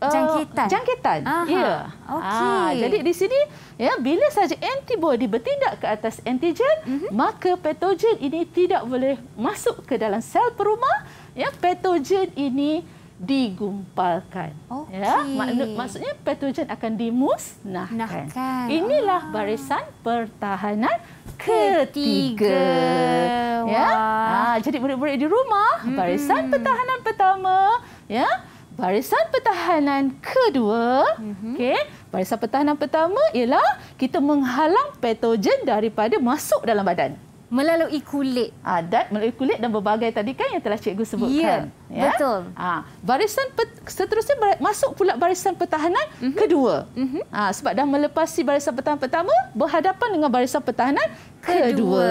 uh, jangkitan. Jangkitan. Ya. Okay. Ah, Okey. jadi di sini ya bila saja antibodi bertindak ke atas antigen, mm-hmm. maka patogen ini tidak boleh masuk ke dalam sel perumah. Ya, patogen ini digumpalkan. Okay. Ya, maknu, maksudnya patogen akan dimusnahkan. Nahkan. Inilah ah. barisan pertahanan ketiga. ketiga. Ya. Ah, jadi murid-murid di rumah, hmm. barisan pertahanan pertama, ya. Barisan pertahanan kedua, hmm. okey. Barisan pertahanan pertama ialah kita menghalang patogen daripada masuk dalam badan melalui kulit. Adat ah, melalui kulit dan berbagai tadi kan yang telah cikgu sebutkan. Ya, ya? betul. Ha, barisan pet, seterusnya masuk pula barisan pertahanan mm -hmm. kedua. Mm -hmm. ha, sebab dah melepasi barisan pertahanan pertama, berhadapan dengan barisan pertahanan kedua. kedua.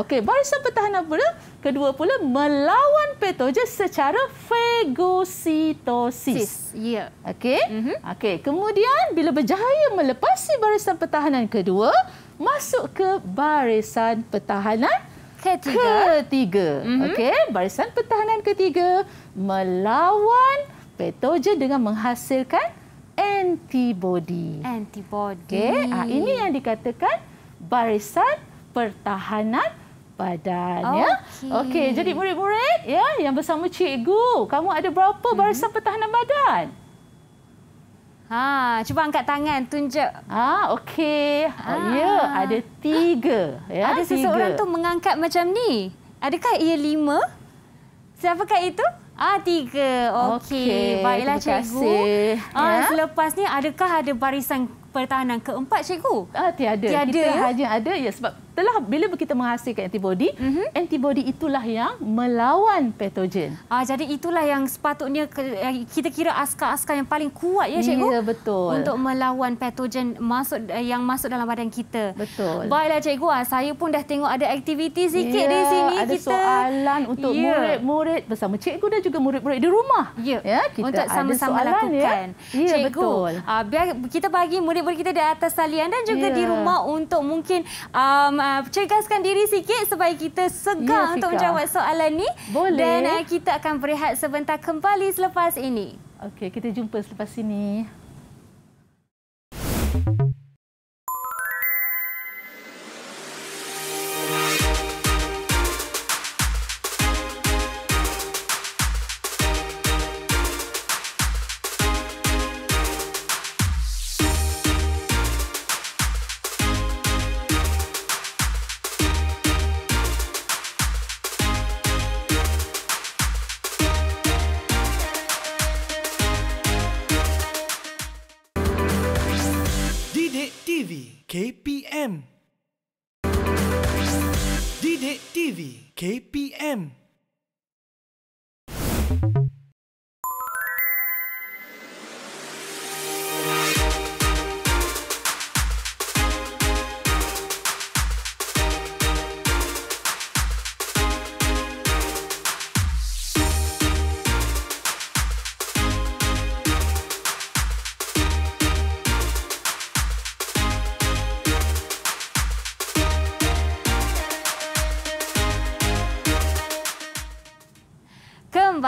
Okey, barisan pertahanan pula, kedua pula melawan petoja secara fagositosis. Sis. Ya. Okey? Mm -hmm. okay. Kemudian bila berjaya melepasi barisan pertahanan kedua, masuk ke barisan pertahanan ketiga. ketiga. Mm-hmm. Okey, barisan pertahanan ketiga melawan patogen dengan menghasilkan antibody. Antibody. Okay, ah, ini yang dikatakan barisan pertahanan badan okay. ya. Okey, jadi murid-murid ya yang bersama cikgu, kamu ada berapa barisan mm-hmm. pertahanan badan? Ha, cuba angkat tangan, tunjuk. Ha, okey. Ha. Ya, ada tiga. Ya, ada tiga. seseorang tu mengangkat macam ni. Adakah ia lima? Siapakah itu? Ah tiga. Okey. Okay. Baiklah, Terima Cikgu. Ah, ya. Selepas ni, adakah ada barisan pertahanan keempat cikgu? Ah, tiada. tiada. Kita ya? hanya ada ya sebab telah bila kita menghasilkan antibodi, mm -hmm. antibodi itulah yang melawan patogen. Ah jadi itulah yang sepatutnya kita kira askar-askar yang paling kuat ya cikgu. Ya betul. Untuk melawan patogen masuk eh, yang masuk dalam badan kita. Betul. Baiklah cikgu, ah, saya pun dah tengok ada aktiviti sikit ya, di sini ada kita. Ada soalan untuk ya. murid-murid ya. bersama cikgu dan juga murid-murid di rumah. Ya, ya kita untuk sama-sama ya. lakukan. Ya, ya cikgu, betul. Ah biar kita bagi murid kepada kita di atas talian dan juga yeah. di ya. rumah untuk mungkin um, uh, cergaskan diri sikit supaya kita segar yeah, ya, untuk menjawab soalan ni. Boleh. Dan uh, kita akan berehat sebentar kembali selepas ini. Okey, kita jumpa selepas ini. KPM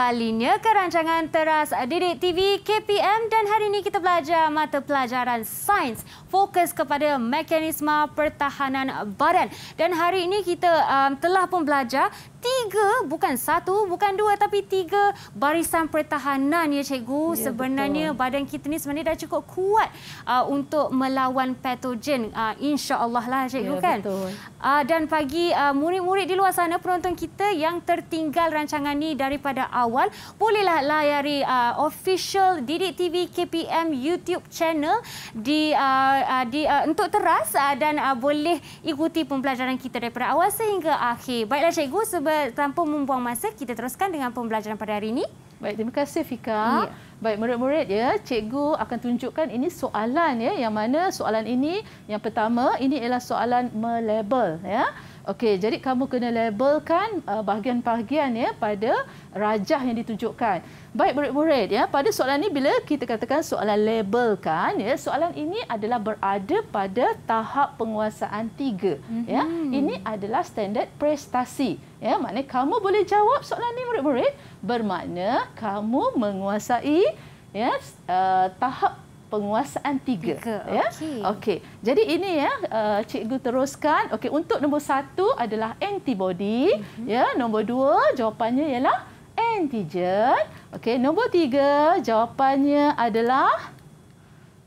kembalinya ke rancangan teras Didik TV KPM dan hari ini kita belajar mata pelajaran sains fokus kepada mekanisme pertahanan badan. Dan hari ini kita um, telah pun belajar tiga, bukan satu, bukan dua tapi tiga barisan pertahanan ya cikgu. Ya, sebenarnya betul. badan kita ni sebenarnya dah cukup kuat uh, untuk melawan patogen uh, insyaAllah lah cikgu ya, kan. Uh, dan pagi uh, murid-murid uh, di luar sana penonton kita yang tertinggal rancangan ni daripada awal awal, bolehlah layari uh, official Didik TV KPM YouTube channel di uh, uh, di uh, untuk teras uh, dan uh, boleh ikuti pembelajaran kita daripada awal sehingga akhir. Baiklah cikgu, sebab tanpa membuang masa, kita teruskan dengan pembelajaran pada hari ini. Baik, terima kasih Fika. Ya. Baik, murid-murid ya, cikgu akan tunjukkan ini soalan ya, yang mana soalan ini yang pertama ini ialah soalan melabel ya. Okey, jadi kamu kena labelkan uh, bahagian-bahagian ya pada rajah yang ditunjukkan. Baik murid-murid ya, pada soalan ini bila kita katakan soalan labelkan ya, soalan ini adalah berada pada tahap penguasaan tiga. Ya. Mm-hmm. Ya, ini adalah standard prestasi. Ya, maknanya kamu boleh jawab soalan ini murid-murid bermakna kamu menguasai ya uh, tahap penguasaan tiga. tiga. Ya? Okay. Jadi ini ya, uh, cikgu teruskan. Okay, untuk nombor satu adalah antibody. Uh-huh. Ya, nombor dua jawapannya ialah antigen. okay. nombor tiga jawapannya adalah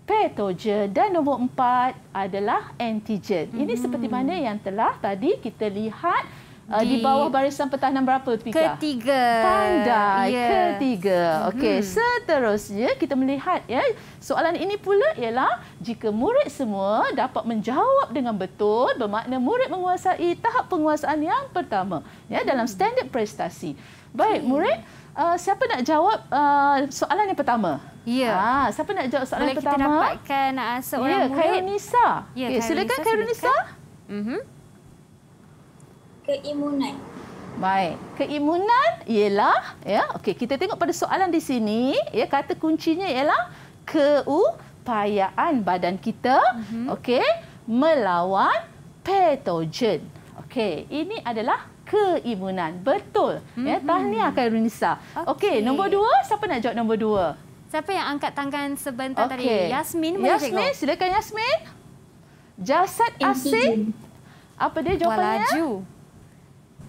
Pathogen dan nombor empat adalah antigen. Ini hmm. seperti mana yang telah tadi kita lihat Uh, di, di bawah barisan pertahanan berapa, Pika? Ketiga. Pandai, yeah. ketiga. Okey, -hmm. seterusnya kita melihat ya soalan ini pula ialah jika murid semua dapat menjawab dengan betul bermakna murid menguasai tahap penguasaan yang pertama ya mm. dalam standard prestasi. Baik, okay. murid, uh, siapa nak jawab uh, soalan yang pertama? Ya. Ah, siapa nak jawab soalan Boleh pertama? Boleh kita dapatkan uh, seorang ya, murid. Ya, Khairunisa. Ya, okay, Silakan Khairunisa. Mhm. Mm keimunan. Baik. Keimunan ialah ya. Okey, kita tengok pada soalan di sini, ya kata kuncinya ialah keupayaan badan kita mm-hmm. okey melawan patogen. Okey, ini adalah keimunan. Betul. Mm-hmm. Ya, mhm. tahniah Karunisa. Okey, okay, nombor dua. siapa nak jawab nombor dua? Siapa yang angkat tangan sebentar okay. tadi? Yasmin boleh Yasmin, tengok. silakan Yasmin. Jasad asing. Apa dia jawapannya? Walaju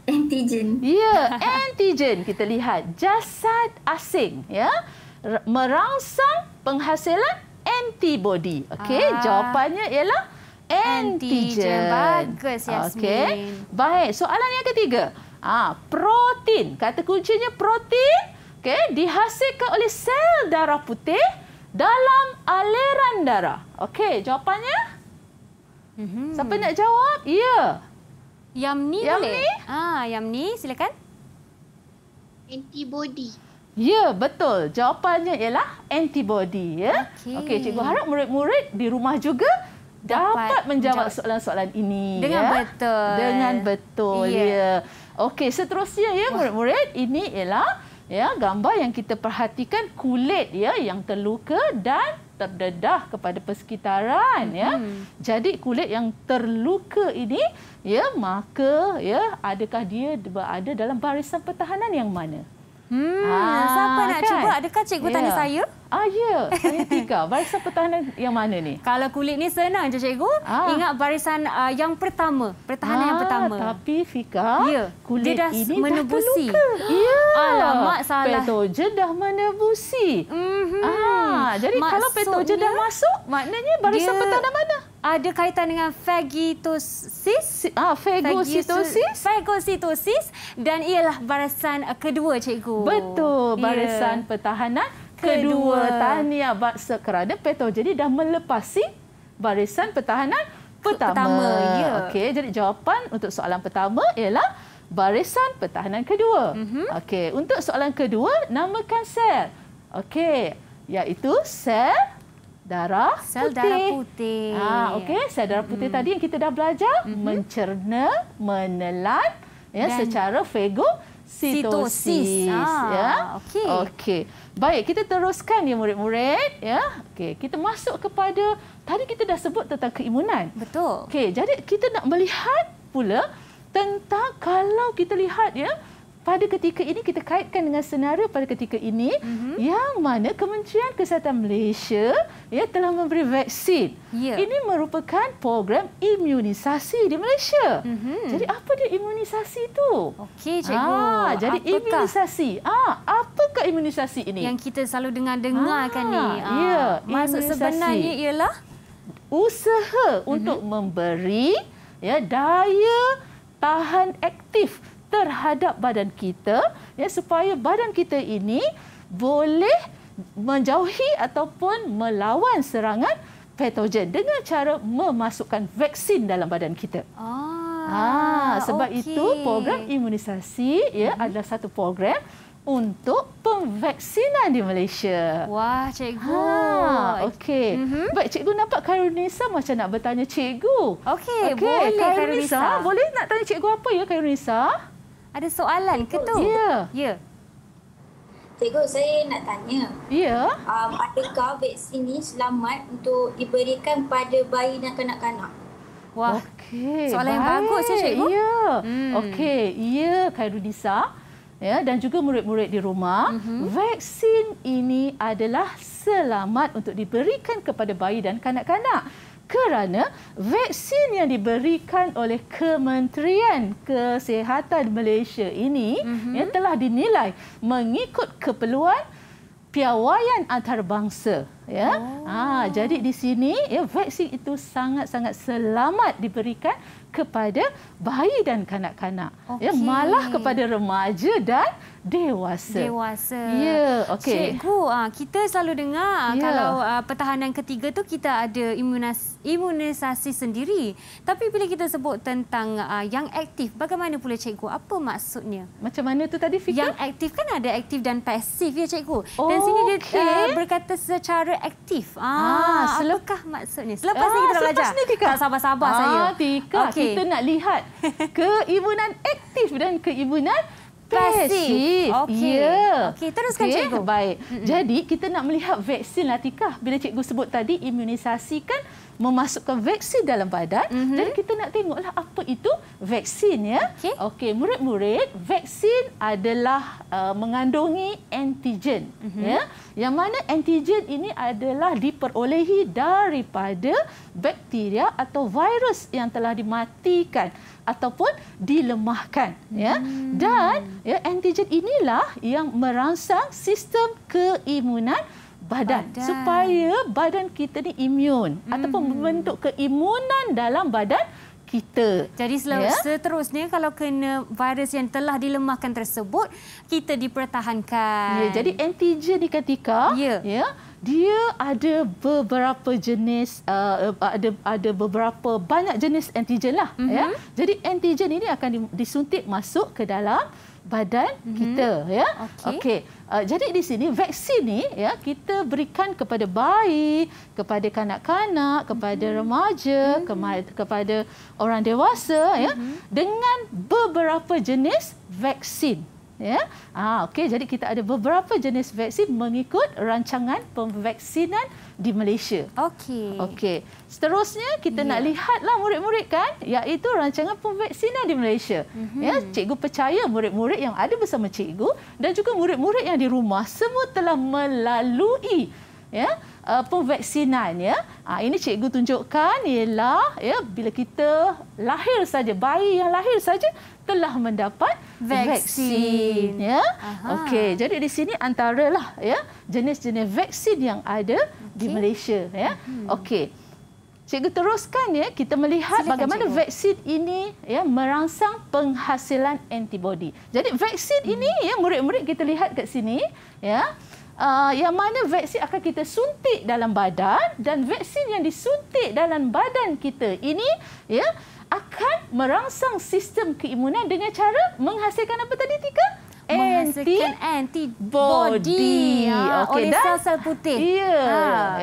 antigen. Ya, antigen kita lihat jasad asing ya merangsang penghasilan antibody. Okey, ah. jawapannya ialah antigen. antigen. Bagus Yasmin. Okey. Baik, soalan yang ketiga. Ah, protein. Kata kuncinya protein. Okey, dihasilkan oleh sel darah putih dalam aliran darah. Okey, jawapannya? Mm -hmm. Siapa nak jawab? Ya. Yeah. Yamni yam boleh? Ah, Yamni, silakan. Antibody. Ya, betul. Jawapannya ialah antibody. Ya? Okey, okay, cikgu harap murid-murid di rumah juga dapat, dapat menjawab soalan-soalan ini. Dengan ya? betul. Dengan betul, ya. ya. Okey, seterusnya ya murid-murid, ini ialah ya gambar yang kita perhatikan kulit ya yang terluka dan terdedah kepada persekitaran ya. hmm. ya jadi kulit yang terluka ini ya maka ya adakah dia berada dalam barisan pertahanan yang mana Hmm, ah, siapa nak kan? cuba? Adakah cikgu yeah. tanya ya. saya? Ah, ya. Yeah. Saya tiga. Barisan pertahanan yang mana ni? Kalau kulit ni senang je cikgu. Ah. Ingat barisan uh, yang pertama. Pertahanan ah, yang pertama. Tapi Fika, yeah. kulit dah ini menebusi. dah terluka. Yeah. Alamak salah. Petrogen dah menebusi. Mm -hmm. ah, jadi maksudnya, kalau petrogen dah masuk, maknanya barisan dia... pertahanan mana? ada kaitan dengan fagitosis. Ah, fagositosis. Fagositosis dan ialah barisan eh, kedua, cikgu. Betul, barisan yeah. pertahanan kedua. kedua. Tahniah baksa kerana petau jadi dah melepasi barisan pertahanan pertama. pertama yeah. Okey, jadi jawapan untuk soalan pertama ialah barisan pertahanan kedua. Mm -hmm. Okey, untuk soalan kedua, namakan sel. Okey, iaitu sel darah sel putih. darah putih. Ah okey, sel darah putih hmm. tadi yang kita dah belajar hmm. mencerna, menelan ya Dan secara fagocytosis ya. ah, ya. Okey. Okey. Baik, kita teruskan ya murid-murid ya. Okey, kita masuk kepada tadi kita dah sebut tentang keimunan. Betul. Okey, jadi kita nak melihat pula tentang kalau kita lihat ya pada ketika ini kita kaitkan dengan senario pada ketika ini mm-hmm. yang mana Kementerian Kesihatan Malaysia ya telah memberi vaksin. Yeah. Ini merupakan program imunisasi di Malaysia. Mm-hmm. Jadi apa dia imunisasi itu? Okey ah, cikgu. Ah, jadi apakah? imunisasi. Ah, apakah imunisasi ini? Yang kita selalu dengar-dengar ah, kan ni. Ah, ah ya, maksud sebenarnya ialah usaha mm-hmm. untuk memberi ya daya tahan aktif terhadap badan kita ya supaya badan kita ini boleh menjauhi ataupun melawan serangan patogen dengan cara memasukkan vaksin dalam badan kita. Ah, ah sebab okay. itu program imunisasi ya hmm. adalah satu program untuk pemvaksinan di Malaysia. Wah, cikgu. Ha, okey. Mm-hmm. Baik, cikgu nampak Karunisa macam nak bertanya cikgu. Okey, okay, boleh Karunisa. Boleh nak tanya cikgu apa ya Karunisa? ada soalan ke tu? Ya. Ya. Cikgu, saya nak tanya. Ya. Um, adakah vaksin ini selamat untuk diberikan pada bayi dan kanak-kanak? Wah, okay. soalan Baik. yang bagus ya, Cikgu. Ya. Hmm. Okey, ya, Khairudisa. Ya, dan juga murid-murid di rumah, mm -hmm. vaksin ini adalah selamat untuk diberikan kepada bayi dan kanak-kanak kerana vaksin yang diberikan oleh Kementerian Kesihatan Malaysia ini mm-hmm. yang telah dinilai mengikut keperluan piawaian antarabangsa ya. Oh. Ha, jadi di sini ya vaksin itu sangat-sangat selamat diberikan kepada bayi dan kanak-kanak. Okay. Ya malah kepada remaja dan dewasa. Dewasa. Ya, yeah, okey. Cikgu, ah, kita selalu dengar yeah. Ya. kalau ah, pertahanan ketiga tu kita ada imunisasi sendiri. Tapi bila kita sebut tentang ah, yang aktif, bagaimana pula cikgu? Apa maksudnya? Macam mana tu tadi fikir? Yang aktif kan ada aktif dan pasif ya cikgu. Oh, dan sini dia okay. berkata secara aktif. Ah, selekah maksudnya. Selepas ah, ni kita nak belajar. Ni, tak sabar-sabar ah, saya. Tika, okay. kita nak lihat keimunan aktif dan keimunan Pasif. Okey. Yeah. Okey, teruskan okay. cikgu. Baik. Mm -mm. Jadi kita nak melihat vaksin Latika. Bila cikgu sebut tadi imunisasi kan memasukkan vaksin dalam badan. Mm -hmm. Jadi kita nak tengoklah apa itu vaksin ya. Okey, okay, murid-murid, vaksin adalah uh, mengandungi antigen mm -hmm. ya. Yang mana antigen ini adalah diperolehi daripada bakteria atau virus yang telah dimatikan ataupun dilemahkan ya hmm. dan ya antigen inilah yang merangsang sistem keimunan Badan, badan supaya badan kita ni imun mm-hmm. ataupun membentuk keimunan dalam badan kita. Jadi ya. selalu yeah. kalau kena virus yang telah dilemahkan tersebut kita dipertahankan. Ya yeah, jadi antigen ni ketika ya yeah. yeah, dia ada beberapa jenis uh, uh, ada ada beberapa banyak jenis antigen lah mm-hmm. ya mhm. jadi antigen ini akan disuntik masuk ke dalam badan mm-hmm. kita ya okey okay. uh, jadi di sini vaksin ni ya kita berikan kepada bayi kepada kanak-kanak kepada mm-hmm. remaja mm-hmm. kepada orang dewasa mm-hmm. ya mhm. dengan beberapa jenis vaksin ya. Ah okey jadi kita ada beberapa jenis vaksin mengikut rancangan pemvaksinan di Malaysia. Okey. Okey. Seterusnya kita ya. nak lihatlah murid-murid kan iaitu rancangan pemvaksinan di Malaysia. Mm-hmm. Ya, cikgu percaya murid-murid yang ada bersama cikgu dan juga murid-murid yang di rumah semua telah melalui ya uh, pemvaksinan ya. Ah ini cikgu tunjukkan ialah ya bila kita lahir saja bayi yang lahir saja telah mendapat vaksin, vaksin ya. Okey, jadi di sini antara lah, ya jenis-jenis vaksin yang ada okay. di Malaysia ya. Hmm. Okey. Cikgu teruskan ya, kita melihat Silakan bagaimana cikgu. vaksin ini ya merangsang penghasilan antibodi. Jadi vaksin hmm. ini ya murid-murid kita lihat kat sini ya. Uh, yang mana vaksin akan kita suntik dalam badan dan vaksin yang disuntik dalam badan kita ini ya akan merangsang sistem keimunan dengan cara menghasilkan apa tadi tiga? Menghasilkan antibody. Ah, ah, okay, oleh sel-sel putih. Ya,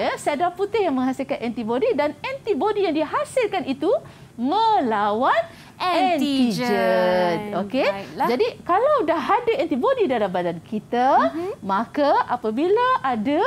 ya sel-sel putih yang menghasilkan antibody dan antibody yang dihasilkan itu melawan antigen. Okey. Jadi kalau dah ada antibody dalam badan kita, mm -hmm. maka apabila ada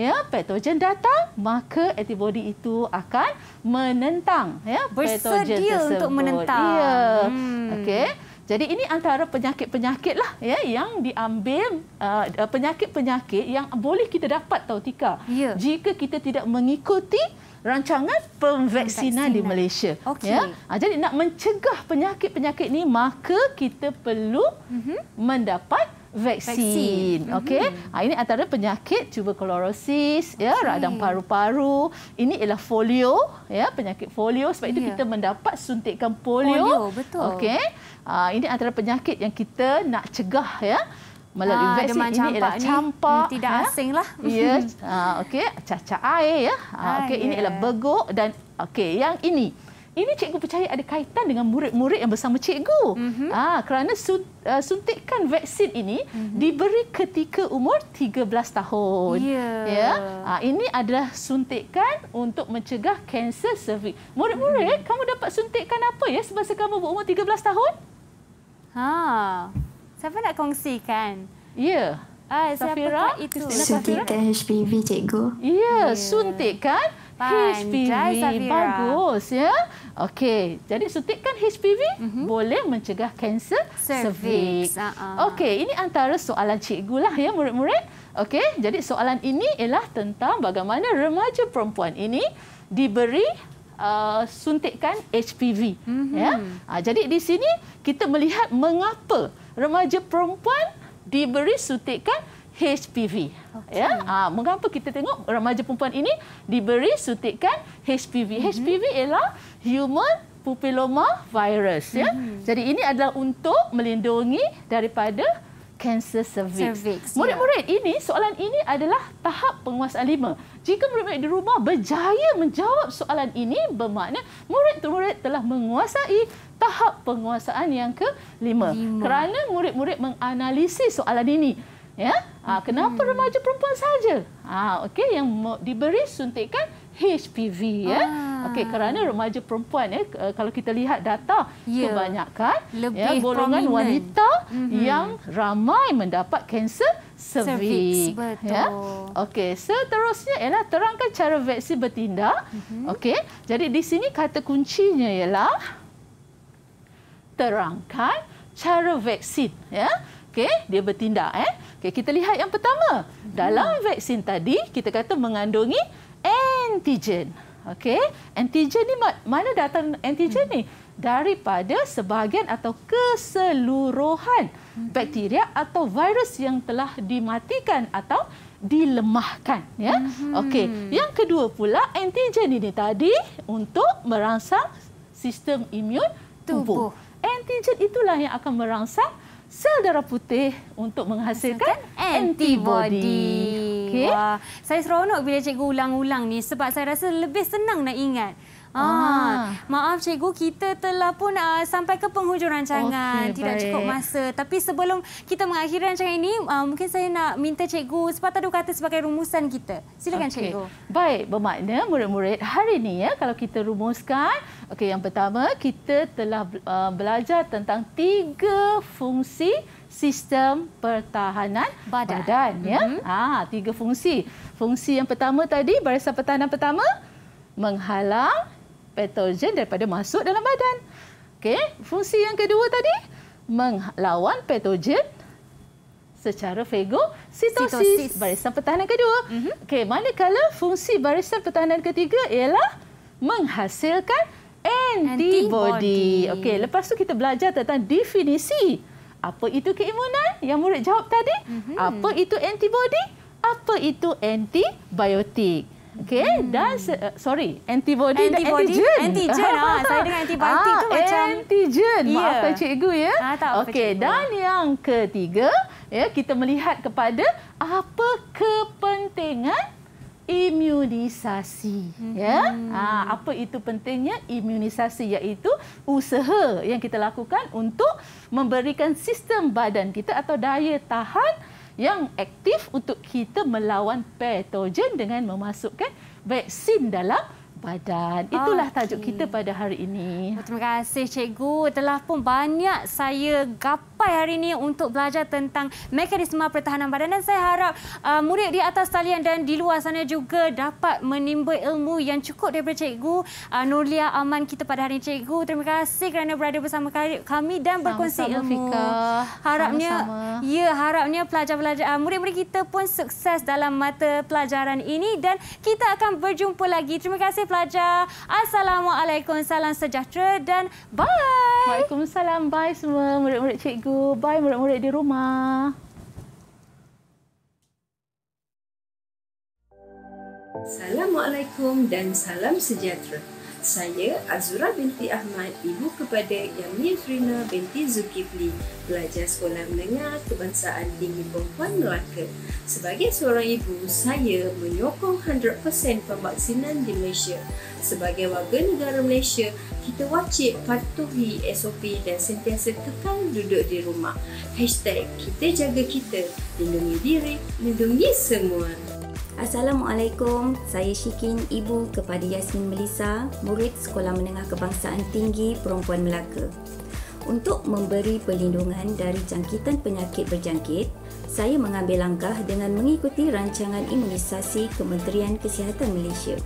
ya patogen datang maka antibodi itu akan menentang ya bersedia patogen tersebut. untuk menentang ya hmm. okey jadi ini antara penyakit-penyakit lah ya yang diambil uh, penyakit-penyakit yang boleh kita dapat tahu tika ya. jika kita tidak mengikuti rancangan pemvaksinan di Malaysia okay. ya ah, jadi nak mencegah penyakit-penyakit ni maka kita perlu uh-huh. mendapat vaksin. Okey. Mm-hmm. Ha, ini antara penyakit tuberculosis, okay. ya, radang paru-paru. Ini ialah folio, ya, penyakit folio. Sebab yeah. itu ya. kita mendapat suntikan polio. Polio, betul. Okey. Ha, ini antara penyakit yang kita nak cegah, ya. Melalui ha, vaksin ini campak ialah campak. Ini, tidak ha? asing lah. Ya, ha, okey. Cacat air, ya. Ha, okey, ini ialah begok dan... Okey, yang ini ini cikgu percaya ada kaitan dengan murid-murid yang bersama cikgu. Mm-hmm. Ah, kerana ah, suntikan vaksin ini mm-hmm. diberi ketika umur 13 tahun. Ya. Yeah. Yeah? Ah, ini adalah suntikan untuk mencegah kanser cervix. Murid-murid, mm-hmm. kamu dapat suntikan apa ya semasa kamu berumur 13 tahun? Ha. Siapa nak kongsikan? Ya. Yeah. Ah, Safira? Safira itu suntikan HPV cikgu. Ya, yeah, yeah. suntikan HPV bagus ya. Okey, jadi suntikan HPV mm -hmm. boleh mencegah kanser serviks. Uh uh-uh. Okey, ini antara soalan cikgu lah ya murid-murid. Okey, jadi soalan ini ialah tentang bagaimana remaja perempuan ini diberi uh, suntikan HPV mm -hmm. ya. Ha, jadi di sini kita melihat mengapa remaja perempuan diberi suntikan HPV. Okay. Ya. Ha, mengapa kita tengok remaja perempuan ini diberi suntikan HPV? Mm-hmm. HPV ialah human papilloma virus ya. Mm-hmm. Jadi ini adalah untuk melindungi daripada kanser cervix. Ya. Murid-murid yeah. ini soalan ini adalah tahap penguasaan lima. Jika murid-murid di rumah berjaya menjawab soalan ini bermakna murid-murid telah menguasai tahap penguasaan yang ke-5. Kerana murid-murid menganalisis soalan ini Ya? Ha, kenapa hmm. remaja perempuan saja? Ha, ah, okay, yang diberi suntikan HPV ya. Ah. Okey kerana remaja perempuan ya kalau kita lihat data yeah. kebanyakan ya golongan prominent. wanita mm -hmm. yang ramai mendapat kanser cervix ya. Okay, seterusnya ialah terangkan cara vaksin bertindak. Mm -hmm. Okey jadi di sini kata kuncinya ialah terangkan cara vaksin ya okey dia bertindak eh okey kita lihat yang pertama dalam hmm. vaksin tadi kita kata mengandungi antigen okey antigen ni mana datang antigen hmm. ni daripada sebahagian atau keseluruhan hmm. bakteria atau virus yang telah dimatikan atau dilemahkan ya okey yang kedua pula antigen ini tadi untuk merangsang sistem imun tubuh. antigen itulah yang akan merangsang sel darah putih untuk menghasilkan antibody. Okay. Wah, saya seronok bila cikgu ulang-ulang ni sebab saya rasa lebih senang nak ingat. Ah, ah. Maaf cikgu, kita telah pun uh, sampai ke penghujung rancangan. Okay, Tidak baik. cukup masa. Tapi sebelum kita mengakhiri rancangan ini, uh, mungkin saya nak minta cikgu sepatah dua kata sebagai rumusan kita. Silakan okay. cikgu. Baik, bermakna murid-murid hari ini ya, kalau kita rumuskan. Okay, yang pertama, kita telah uh, belajar tentang tiga fungsi sistem pertahanan badan. badan ya. Mm-hmm. Ha, tiga fungsi. Fungsi yang pertama tadi, barisan pertahanan pertama menghalang patogen daripada masuk dalam badan. Okey, fungsi yang kedua tadi melawan patogen secara fagositosis barisan pertahanan kedua. Mm-hmm. Okey, manakala fungsi barisan pertahanan ketiga ialah menghasilkan antibody. Okey, lepas tu kita belajar tentang definisi apa itu keimunan yang murid jawab tadi? Mm-hmm. Apa itu antibody? Apa itu antibiotik? Okay, hmm. dan uh, sorry, antibody, antibody dan antigen. Antigen, ah, saya dengan antibody ah, tu antigen. macam... Antigen, maafkan yeah. Ya. cikgu ya. Ah, tak okay, cikgu. dan yang ketiga, ya kita melihat kepada apa kepentingan imunisasi hmm. ya mm-hmm. ah, apa itu pentingnya imunisasi iaitu usaha yang kita lakukan untuk memberikan sistem badan kita atau daya tahan yang aktif untuk kita melawan patogen dengan memasukkan vaksin dalam badan. Ah, Itulah okay. tajuk kita pada hari ini. Oh, terima kasih cikgu. Telah pun banyak saya gapai hari ini untuk belajar tentang mekanisme pertahanan badan dan saya harap uh, murid di atas talian dan di luar sana juga dapat menimba ilmu yang cukup daripada cikgu uh, Nurlia Aman kita pada hari ini cikgu. Terima kasih kerana berada bersama kami dan Sama-sama berkongsi ilmu. Fika. Harapnya Sama-sama. ya harapnya pelajar-pelajar uh, murid-murid kita pun sukses dalam mata pelajaran ini dan kita akan berjumpa lagi. Terima kasih pelajar. Assalamualaikum, salam sejahtera dan bye. Waalaikumsalam, bye semua murid-murid cikgu. Bye murid-murid di rumah. Assalamualaikum dan salam sejahtera. Saya Azura binti Ahmad, ibu kepada Yamin Frina binti Zulkifli, pelajar sekolah menengah kebangsaan tinggi perempuan Melaka. Sebagai seorang ibu, saya menyokong 100% pembaksinan di Malaysia. Sebagai warga negara Malaysia, kita wajib patuhi SOP dan sentiasa kekal duduk di rumah. Hashtag kita jaga kita, lindungi diri, lindungi semua. Assalamualaikum, saya Syikin, ibu kepada Yasmin Melisa, murid Sekolah Menengah Kebangsaan Tinggi Perempuan Melaka. Untuk memberi perlindungan dari jangkitan penyakit berjangkit, saya mengambil langkah dengan mengikuti rancangan imunisasi Kementerian Kesihatan Malaysia.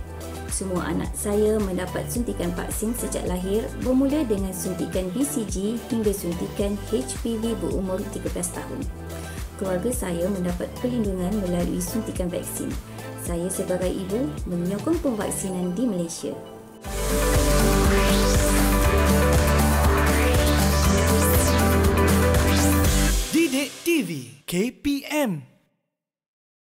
Semua anak saya mendapat suntikan vaksin sejak lahir bermula dengan suntikan BCG hingga suntikan HPV berumur 13 tahun keluarga saya mendapat perlindungan melalui suntikan vaksin. Saya sebagai ibu menyokong pembaksinan di Malaysia. Didik TV KPM